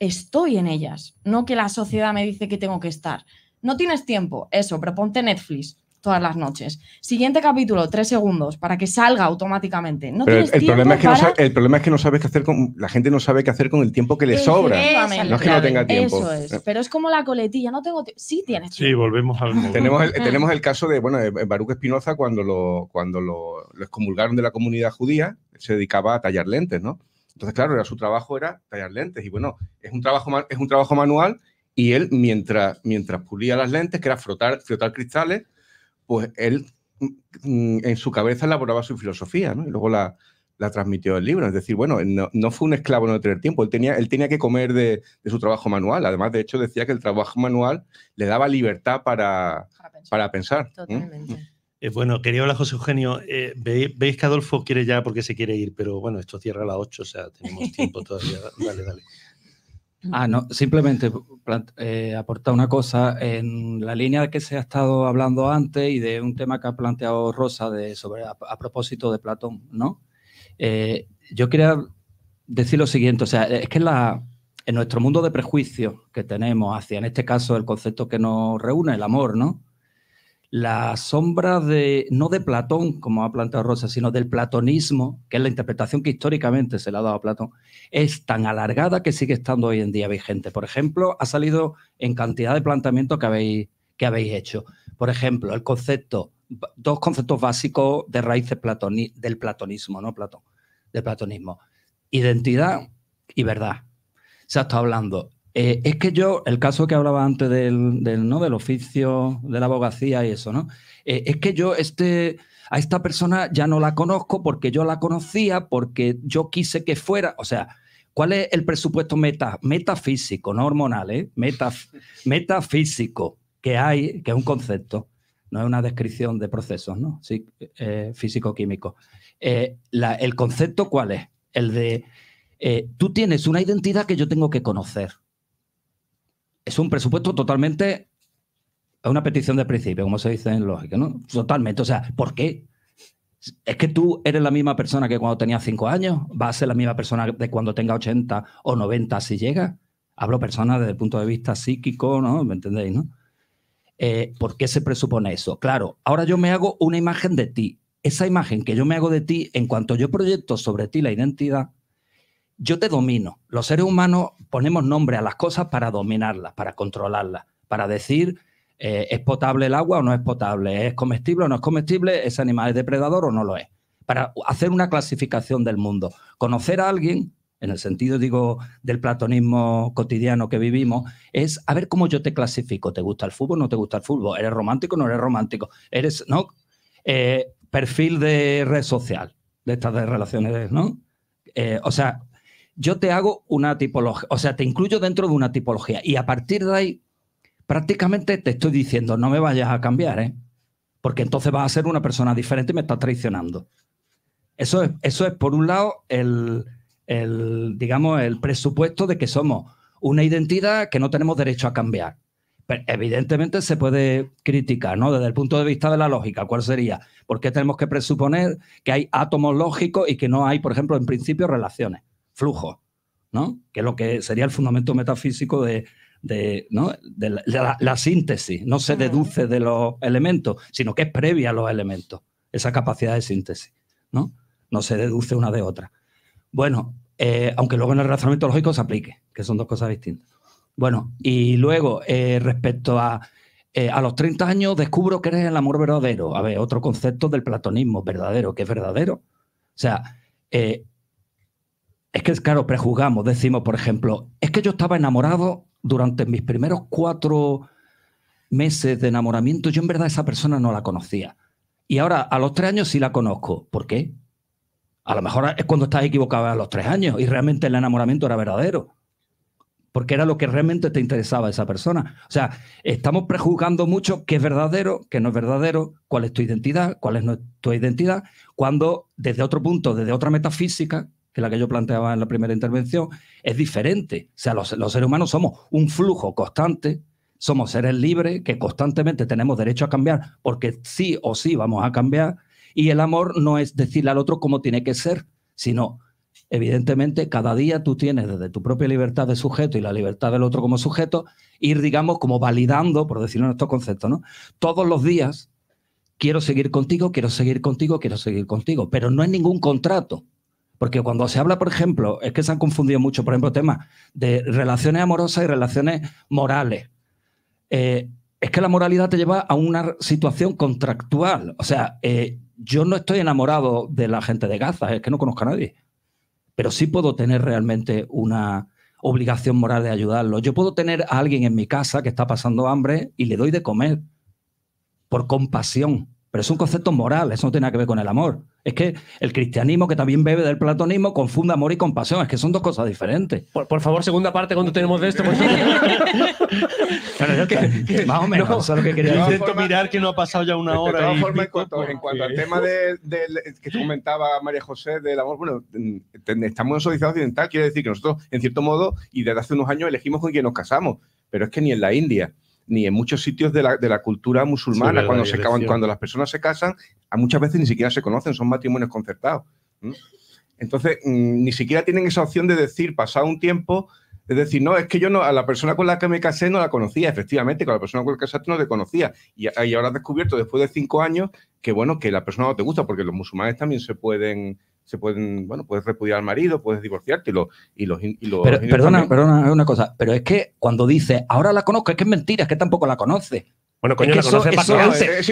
estoy en ellas, no que la sociedad me dice que tengo que estar. No tienes tiempo, eso, pero ponte Netflix todas las noches. Siguiente capítulo, tres segundos, para que salga automáticamente. No tienes el, problema es que no el problema es que no sabes qué hacer con. La gente no sabe qué hacer con el tiempo que le sobra. No es que no tenga tiempo. Eso es. Eh. Pero es como la coletilla, no tengo Sí tienes tiempo. Sí, volvemos al tenemos, el, ah. tenemos el caso de, bueno, de Baruch Espinoza cuando lo, cuando lo, excomulgaron de la comunidad judía, se dedicaba a tallar lentes, ¿no? Entonces, claro, era, su trabajo era tallar lentes. Y bueno, es un trabajo, es un trabajo manual. Y él, mientras, mientras pulía las lentes, que era frotar, frotar cristales, pues él mm, mm, en su cabeza elaboraba su filosofía, ¿no? Y luego la, la transmitió el libro. Es decir, bueno, no, no, fue un esclavo no tener tiempo, él tenía, él tenía que comer de, su trabajo manual. Además, de hecho, decía que el trabajo manual le daba libertad para, pensar. Totalmente. Eh, bueno, quería hablar, José Eugenio, eh, veis que Adolfo quiere ya porque se quiere ir, pero bueno, esto cierra a las 8, o sea, tenemos tiempo todavía. Dale, dale. Ah, no, simplemente eh, aportar una cosa. En la línea que se ha estado hablando antes y de un tema que ha planteado Rosa de, sobre, a, propósito de Platón, ¿no? Eh, yo quería decir lo siguiente, o sea, es que la, en nuestro mundo de prejuicio que tenemos hacia, en este caso, el concepto que nos reúne, el amor, ¿no? la sombra de, no de Platón, como ha planteado Rosa, sino del platonismo, que es la interpretación que históricamente se le ha dado a Platón, es tan alargada que sigue estando hoy en día vigente. Por ejemplo, ha salido en cantidad de planteamientos que habéis, que habéis hecho. Por ejemplo, el concepto, dos conceptos básicos de raíces del platonismo, ¿no? Platón, del platonismo. Identidad y verdad. Se ha estado hablando eh, es que yo, el caso que hablaba antes del, oficio de la abogacía y eso, ¿no? Eh, es que yo este, a esta persona ya no la conozco porque yo la conocía, porque yo quise que fuera, o sea, ¿cuál es el presupuesto meta, metafísico, no hormonal, eh? metafísico que hay, que es un concepto, no es una descripción de procesos, ¿no? Sí, eh, físico-químico. ¿El concepto cuál es? El de, tú tienes una identidad que yo tengo que conocer es un presupuesto totalmente es una petición de principio, como se dice en lógica, ¿no? Totalmente. O sea, ¿por qué? ¿Es que tú eres la misma persona que cuando tenías cinco años? va a ser la misma persona de cuando tenga 80 o 90 si llega? Hablo personas desde el punto de vista psíquico, ¿no? ¿Me entendéis, no? Eh, ¿Por qué se presupone eso? Claro, ahora yo me hago una imagen de ti. Esa imagen que yo me hago de ti, en cuanto yo proyecto sobre ti la identidad, yo te domino. Los seres humanos ponemos nombre a las cosas para dominarlas, para controlarlas, para decir eh, es potable el agua o no es potable, es comestible o no es comestible, ese animal es depredador o no lo es. Para hacer una clasificación del mundo. Conocer a alguien, en el sentido, digo, del platonismo cotidiano que vivimos, es a ver cómo yo te clasifico. ¿Te gusta el fútbol o no te gusta el fútbol? ¿Eres romántico o no eres romántico? ¿Eres, no? Eh, perfil de red social, de estas relaciones, ¿no? Eh, o sea, yo te hago una tipología, o sea, te incluyo dentro de una tipología y a partir de ahí prácticamente te estoy diciendo, no me vayas a cambiar, ¿eh? porque entonces vas a ser una persona diferente y me estás traicionando. Eso es, eso es por un lado, el, digamos, el presupuesto de que somos una identidad que no tenemos derecho a cambiar. Pero evidentemente se puede criticar, ¿no? Desde el punto de vista de la lógica, ¿cuál sería? Porque tenemos que presuponer que hay átomos lógicos y que no hay, por ejemplo, en principio, relaciones? flujo, ¿no? que es lo que sería el fundamento metafísico de, la, síntesis. No se deduce de los elementos, sino que es previa a los elementos, esa capacidad de síntesis. No, no se deduce una de otra. Bueno, eh, aunque luego en el razonamiento lógico se aplique, que son dos cosas distintas. Bueno, y luego eh, respecto a eh, a los 30 años descubro que eres el amor verdadero. A ver, otro concepto del platonismo, verdadero, que es verdadero. O sea, eh, es que, claro, prejuzgamos, decimos, por ejemplo, es que yo estaba enamorado durante mis primeros cuatro meses de enamoramiento, yo en verdad esa persona no la conocía. Y ahora, a los tres años sí la conozco. ¿Por qué? A lo mejor es cuando estás equivocado a los tres años y realmente el enamoramiento era verdadero. Porque era lo que realmente te interesaba a esa persona. O sea, estamos prejuzgando mucho qué es verdadero, qué no es verdadero, cuál es tu identidad, cuál es tu identidad, cuando desde otro punto, desde otra metafísica, la que yo planteaba en la primera intervención, es diferente. O sea, los, los seres humanos somos un flujo constante, somos seres libres que constantemente tenemos derecho a cambiar porque sí o sí vamos a cambiar. Y el amor no es decirle al otro cómo tiene que ser, sino evidentemente cada día tú tienes desde tu propia libertad de sujeto y la libertad del otro como sujeto, ir, digamos, como validando, por decirlo en estos conceptos, ¿no? Todos los días quiero seguir contigo, quiero seguir contigo, quiero seguir contigo, pero no es ningún contrato. Porque cuando se habla, por ejemplo, es que se han confundido mucho, por ejemplo, temas de relaciones amorosas y relaciones morales. Eh, es que la moralidad te lleva a una situación contractual. O sea, eh, yo no estoy enamorado de la gente de Gaza, es que no conozco a nadie. Pero sí puedo tener realmente una obligación moral de ayudarlo. Yo puedo tener a alguien en mi casa que está pasando hambre y le doy de comer por compasión. Pero es un concepto moral, eso no tiene nada que ver con el amor. Es que el cristianismo, que también bebe del platonismo, confunde amor y compasión. Es que son dos cosas diferentes. Por, favor, segunda parte cuando tenemos de esto. más o menos, es lo que quería Intento mirar que no ha pasado ya una hora. De todas formas, en cuanto, al tema de, que comentaba María José del amor, bueno, estamos en sociedad occidental, quiere decir que nosotros, en cierto modo, y desde hace unos años, elegimos con quién nos casamos. Pero es que ni en la India ni en muchos sitios de la, de la cultura musulmana, cuando, se cuando las personas se casan, a muchas veces ni siquiera se conocen, son matrimonios concertados. Entonces, mm, ni siquiera tienen esa opción de decir, pasado un tiempo, es decir, no, es que yo no, a la persona con la que me casé no la conocía, efectivamente, con la persona con la que casaste no te conocía. Y, ahora has descubierto después de cinco años que, bueno, que la persona no te gusta, porque los musulmanes también se pueden, se pueden bueno, puedes repudiar al marido, puedes divorciarte y los... Y los, y pero, perdona, perdona, una cosa, pero es que cuando dice, ahora la conozco, es que es mentira, es que tampoco la conoce. Bueno, coño, es la eso, Es,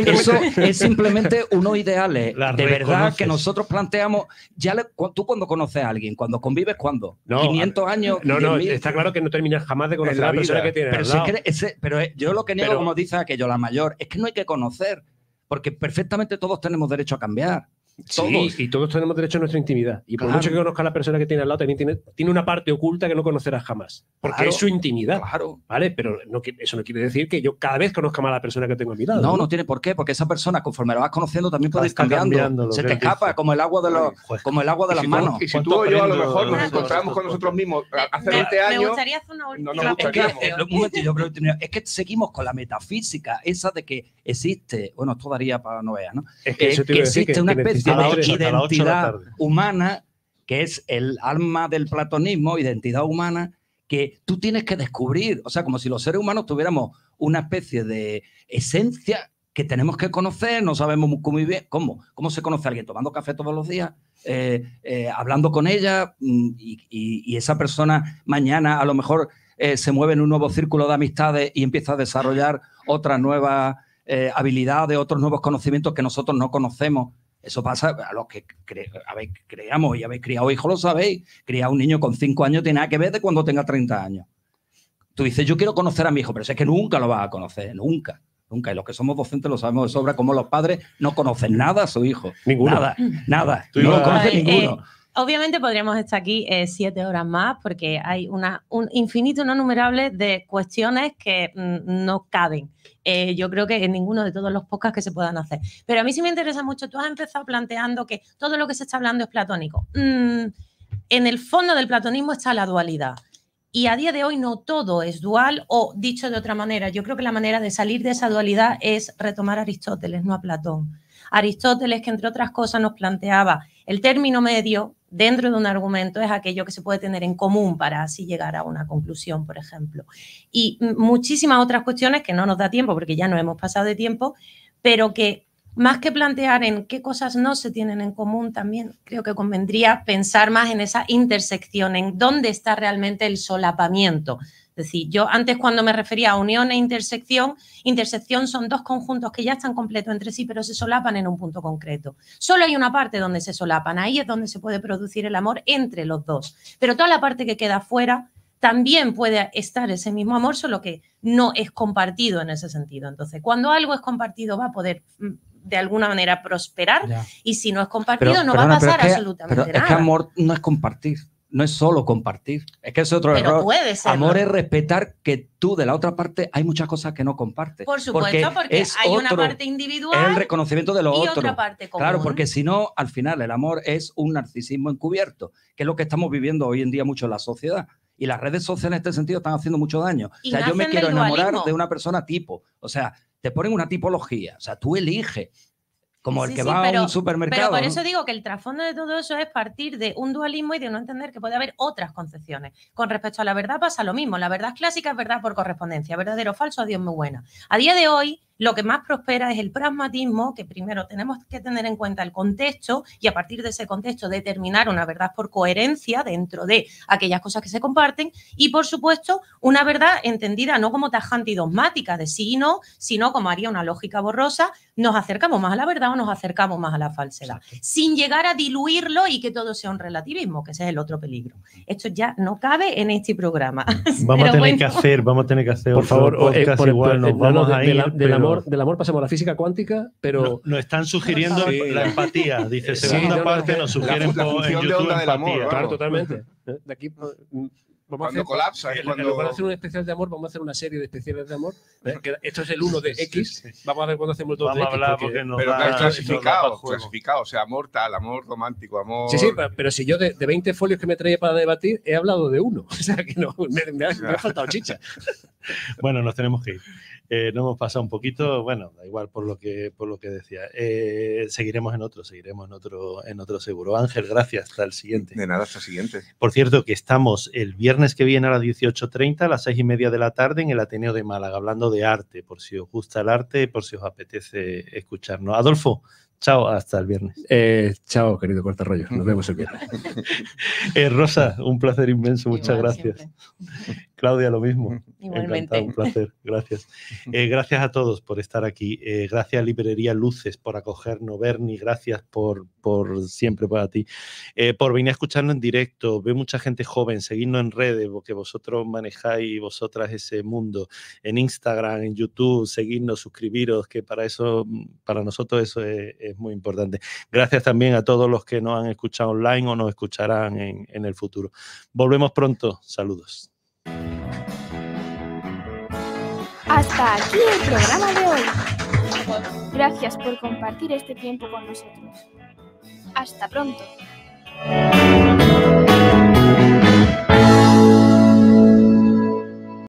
simplemente... eso, unos ideales. ¿eh? de verdad que nosotros planteamos. Ya tú cuando conoces a alguien, cuando convives, ¿cuándo? 500 años. No, no, está claro que no terminas jamás de conocer a la, persona que tienes. Pero, pero eh, yo lo que niego, como dice aquello, la mayor, es que no hay que conocer, porque perfectamente todos tenemos derecho a cambiar. Sí, y todos tenemos derecho a nuestra intimidad. Y por mucho que conozca a la persona que tiene al lado, también tiene, tiene una parte oculta que no conocerás jamás. Porque es su intimidad. Claro. ¿Vale? Pero eso no quiere decir que yo cada vez conozca más a la persona que tengo al mi lado. No, no, tiene por qué, porque esa persona, conforme la vas conociendo, también puedes ir cambiando. Se te escapa como el agua de, como el agua de las manos. y si tú o yo a lo mejor nos encontramos con nosotros mismos hace 20 años. Me hacer no es, que, seguimos con la metafísica, esa de que existe, bueno, esto daría para no ¿no? Es que existe una especie de identidad humana, que es el alma del platonismo, identidad humana, que tú tienes que descubrir. O sea, como si los seres humanos tuviéramos una especie de esencia que tenemos que conocer, no sabemos muy bien cómo. ¿Cómo se conoce a alguien? Tomando café todos los días, eh, eh, hablando con ella mm, y, esa persona mañana a lo mejor eh, se mueve en un nuevo círculo de amistades y empieza a desarrollar otras nuevas habilidades, otros nuevos conocimientos que nosotros no conocemos eso pasa a los que habéis, creamos y habéis criado hijos, lo sabéis. Criar a un niño con 5 años tiene nada que ver de cuando tenga 30 años. Tú dices, yo quiero conocer a mi hijo, pero es que nunca lo vas a conocer, nunca. Nunca. Y los que somos docentes lo sabemos de sobra, como los padres no conocen nada a su hijo. Ninguno. Nada, nada. no lo ninguno. Eh, Obviamente podríamos estar aquí eh, siete horas más porque hay un infinito no numerable de cuestiones que mm, no caben. Eh, yo creo que en ninguno de todos los podcasts que se puedan hacer. Pero a mí sí me interesa mucho. Tú has empezado planteando que todo lo que se está hablando es platónico. Mm, en el fondo del platonismo está la dualidad. Y a día de hoy no todo es dual o dicho de otra manera. Yo creo que la manera de salir de esa dualidad es retomar a Aristóteles, no a Platón. Aristóteles, que entre otras cosas nos planteaba el término medio, dentro de un argumento es aquello que se puede tener en común para así llegar a una conclusión, por ejemplo. Y muchísimas otras cuestiones que no nos da tiempo porque ya no hemos pasado de tiempo, pero que más que plantear en qué cosas no se tienen en común, también creo que convendría pensar más en esa intersección, en dónde está realmente el solapamiento es decir, yo antes cuando me refería a unión e intersección, intersección son dos conjuntos que ya están completos entre sí, pero se solapan en un punto concreto. Solo hay una parte donde se solapan, ahí es donde se puede producir el amor entre los dos. Pero toda la parte que queda fuera también puede estar ese mismo amor, solo que no es compartido en ese sentido. Entonces, cuando algo es compartido va a poder mm, de alguna manera prosperar y si no es compartido no va a pasar absolutamente pero Es que amor no es compartir no es solo compartir. Es que es otro error. Puede ser, Amor es respetar que tú de la otra parte hay muchas cosas que no compartes. Por supuesto, porque, es hay una parte individual. Es el reconocimiento de lo y otro. Claro, porque si no, al final el amor es un narcisismo encubierto, que es lo que estamos viviendo hoy en día mucho en la sociedad. Y las redes sociales en este sentido están haciendo mucho daño. o sea, yo me quiero enamorar de una persona tipo. O sea, te ponen una tipología. O sea, tú eliges como el que va pero, a un supermercado. Pero por eso digo que el trasfondo de todo eso es partir de un dualismo y de no entender que puede haber otras concepciones. Con respecto a la verdad pasa lo mismo. La verdad clásica es verdad por correspondencia, verdadero o falso, dios muy buena. A día de hoy, lo que más prospera es el pragmatismo, que primero tenemos que tener en cuenta el contexto y a partir de ese contexto determinar una verdad por coherencia dentro de aquellas cosas que se comparten y, por supuesto, una verdad entendida no como tajante y dogmática de sí y no, sino como haría una lógica borrosa, nos acercamos más a la verdad o nos acercamos más a la falsedad, sin llegar a diluirlo y que todo sea un relativismo, que ese es el otro peligro. Esto ya no cabe en este programa. Vamos a tener que hacer, vamos a tener que hacer. Por favor, eh, por, igual, nos eh, vamos a ir, de de del amor pasamos a la física cuántica, pero... Nos están sugiriendo la empatía, dice, sí, segunda parte nos sugieren la, la en YouTube empatía. claro, totalmente. De aquí... Vamos cuando a hacer, colapsa. cuando... Vamos a hacer un especial de amor, vamos a hacer una serie de especiales de amor. ¿Eh? esto es el 1 de X. Vamos a ver cuándo hacemos el 2 de X. porque pero clasificado, clasificado. O sea, amor tal, amor romántico, amor. Sí, sí, pero si yo de, 20 folios que me traía para debatir, he hablado de uno. O sea, que no, me, ha, me ha faltado chicha. bueno, nos tenemos que ir. Eh, no hemos pasado un poquito, bueno, da igual por lo que, por lo que decía. Eh, seguiremos en otro, seguiremos en otro, en otro seguro. Ángel, gracias, hasta el siguiente. De nada, hasta el siguiente. Por cierto, que estamos el viernes que viene a las 18.30, a las seis y media de la tarde, en el Ateneo de Málaga, hablando de arte, por si os gusta el arte, por si os apetece escucharnos. Adolfo, Chao, hasta el viernes. Eh, chao, querido Corta Nos vemos el viernes. Rosa, un placer inmenso. Muchas gracias. Claudia, lo mismo. Igualmente. un placer, gracias. Eh, gracias a todos por estar aquí. Eh, gracias a Librería Luces por acogernos, Bernie, gracias por, siempre para ti. Eh, por venir a escucharnos en directo, ve mucha gente joven, seguidnos en redes, porque vosotros manejáis vosotras ese mundo, en Instagram, en YouTube, seguidnos, suscribiros, que para eso, para nosotros eso es, muy importante. Gracias también a todos los que nos han escuchado online o nos escucharán en, en el futuro. Volvemos pronto, saludos. Hasta aquí el programa de hoy. Gracias por compartir este tiempo con nosotros. Hasta pronto.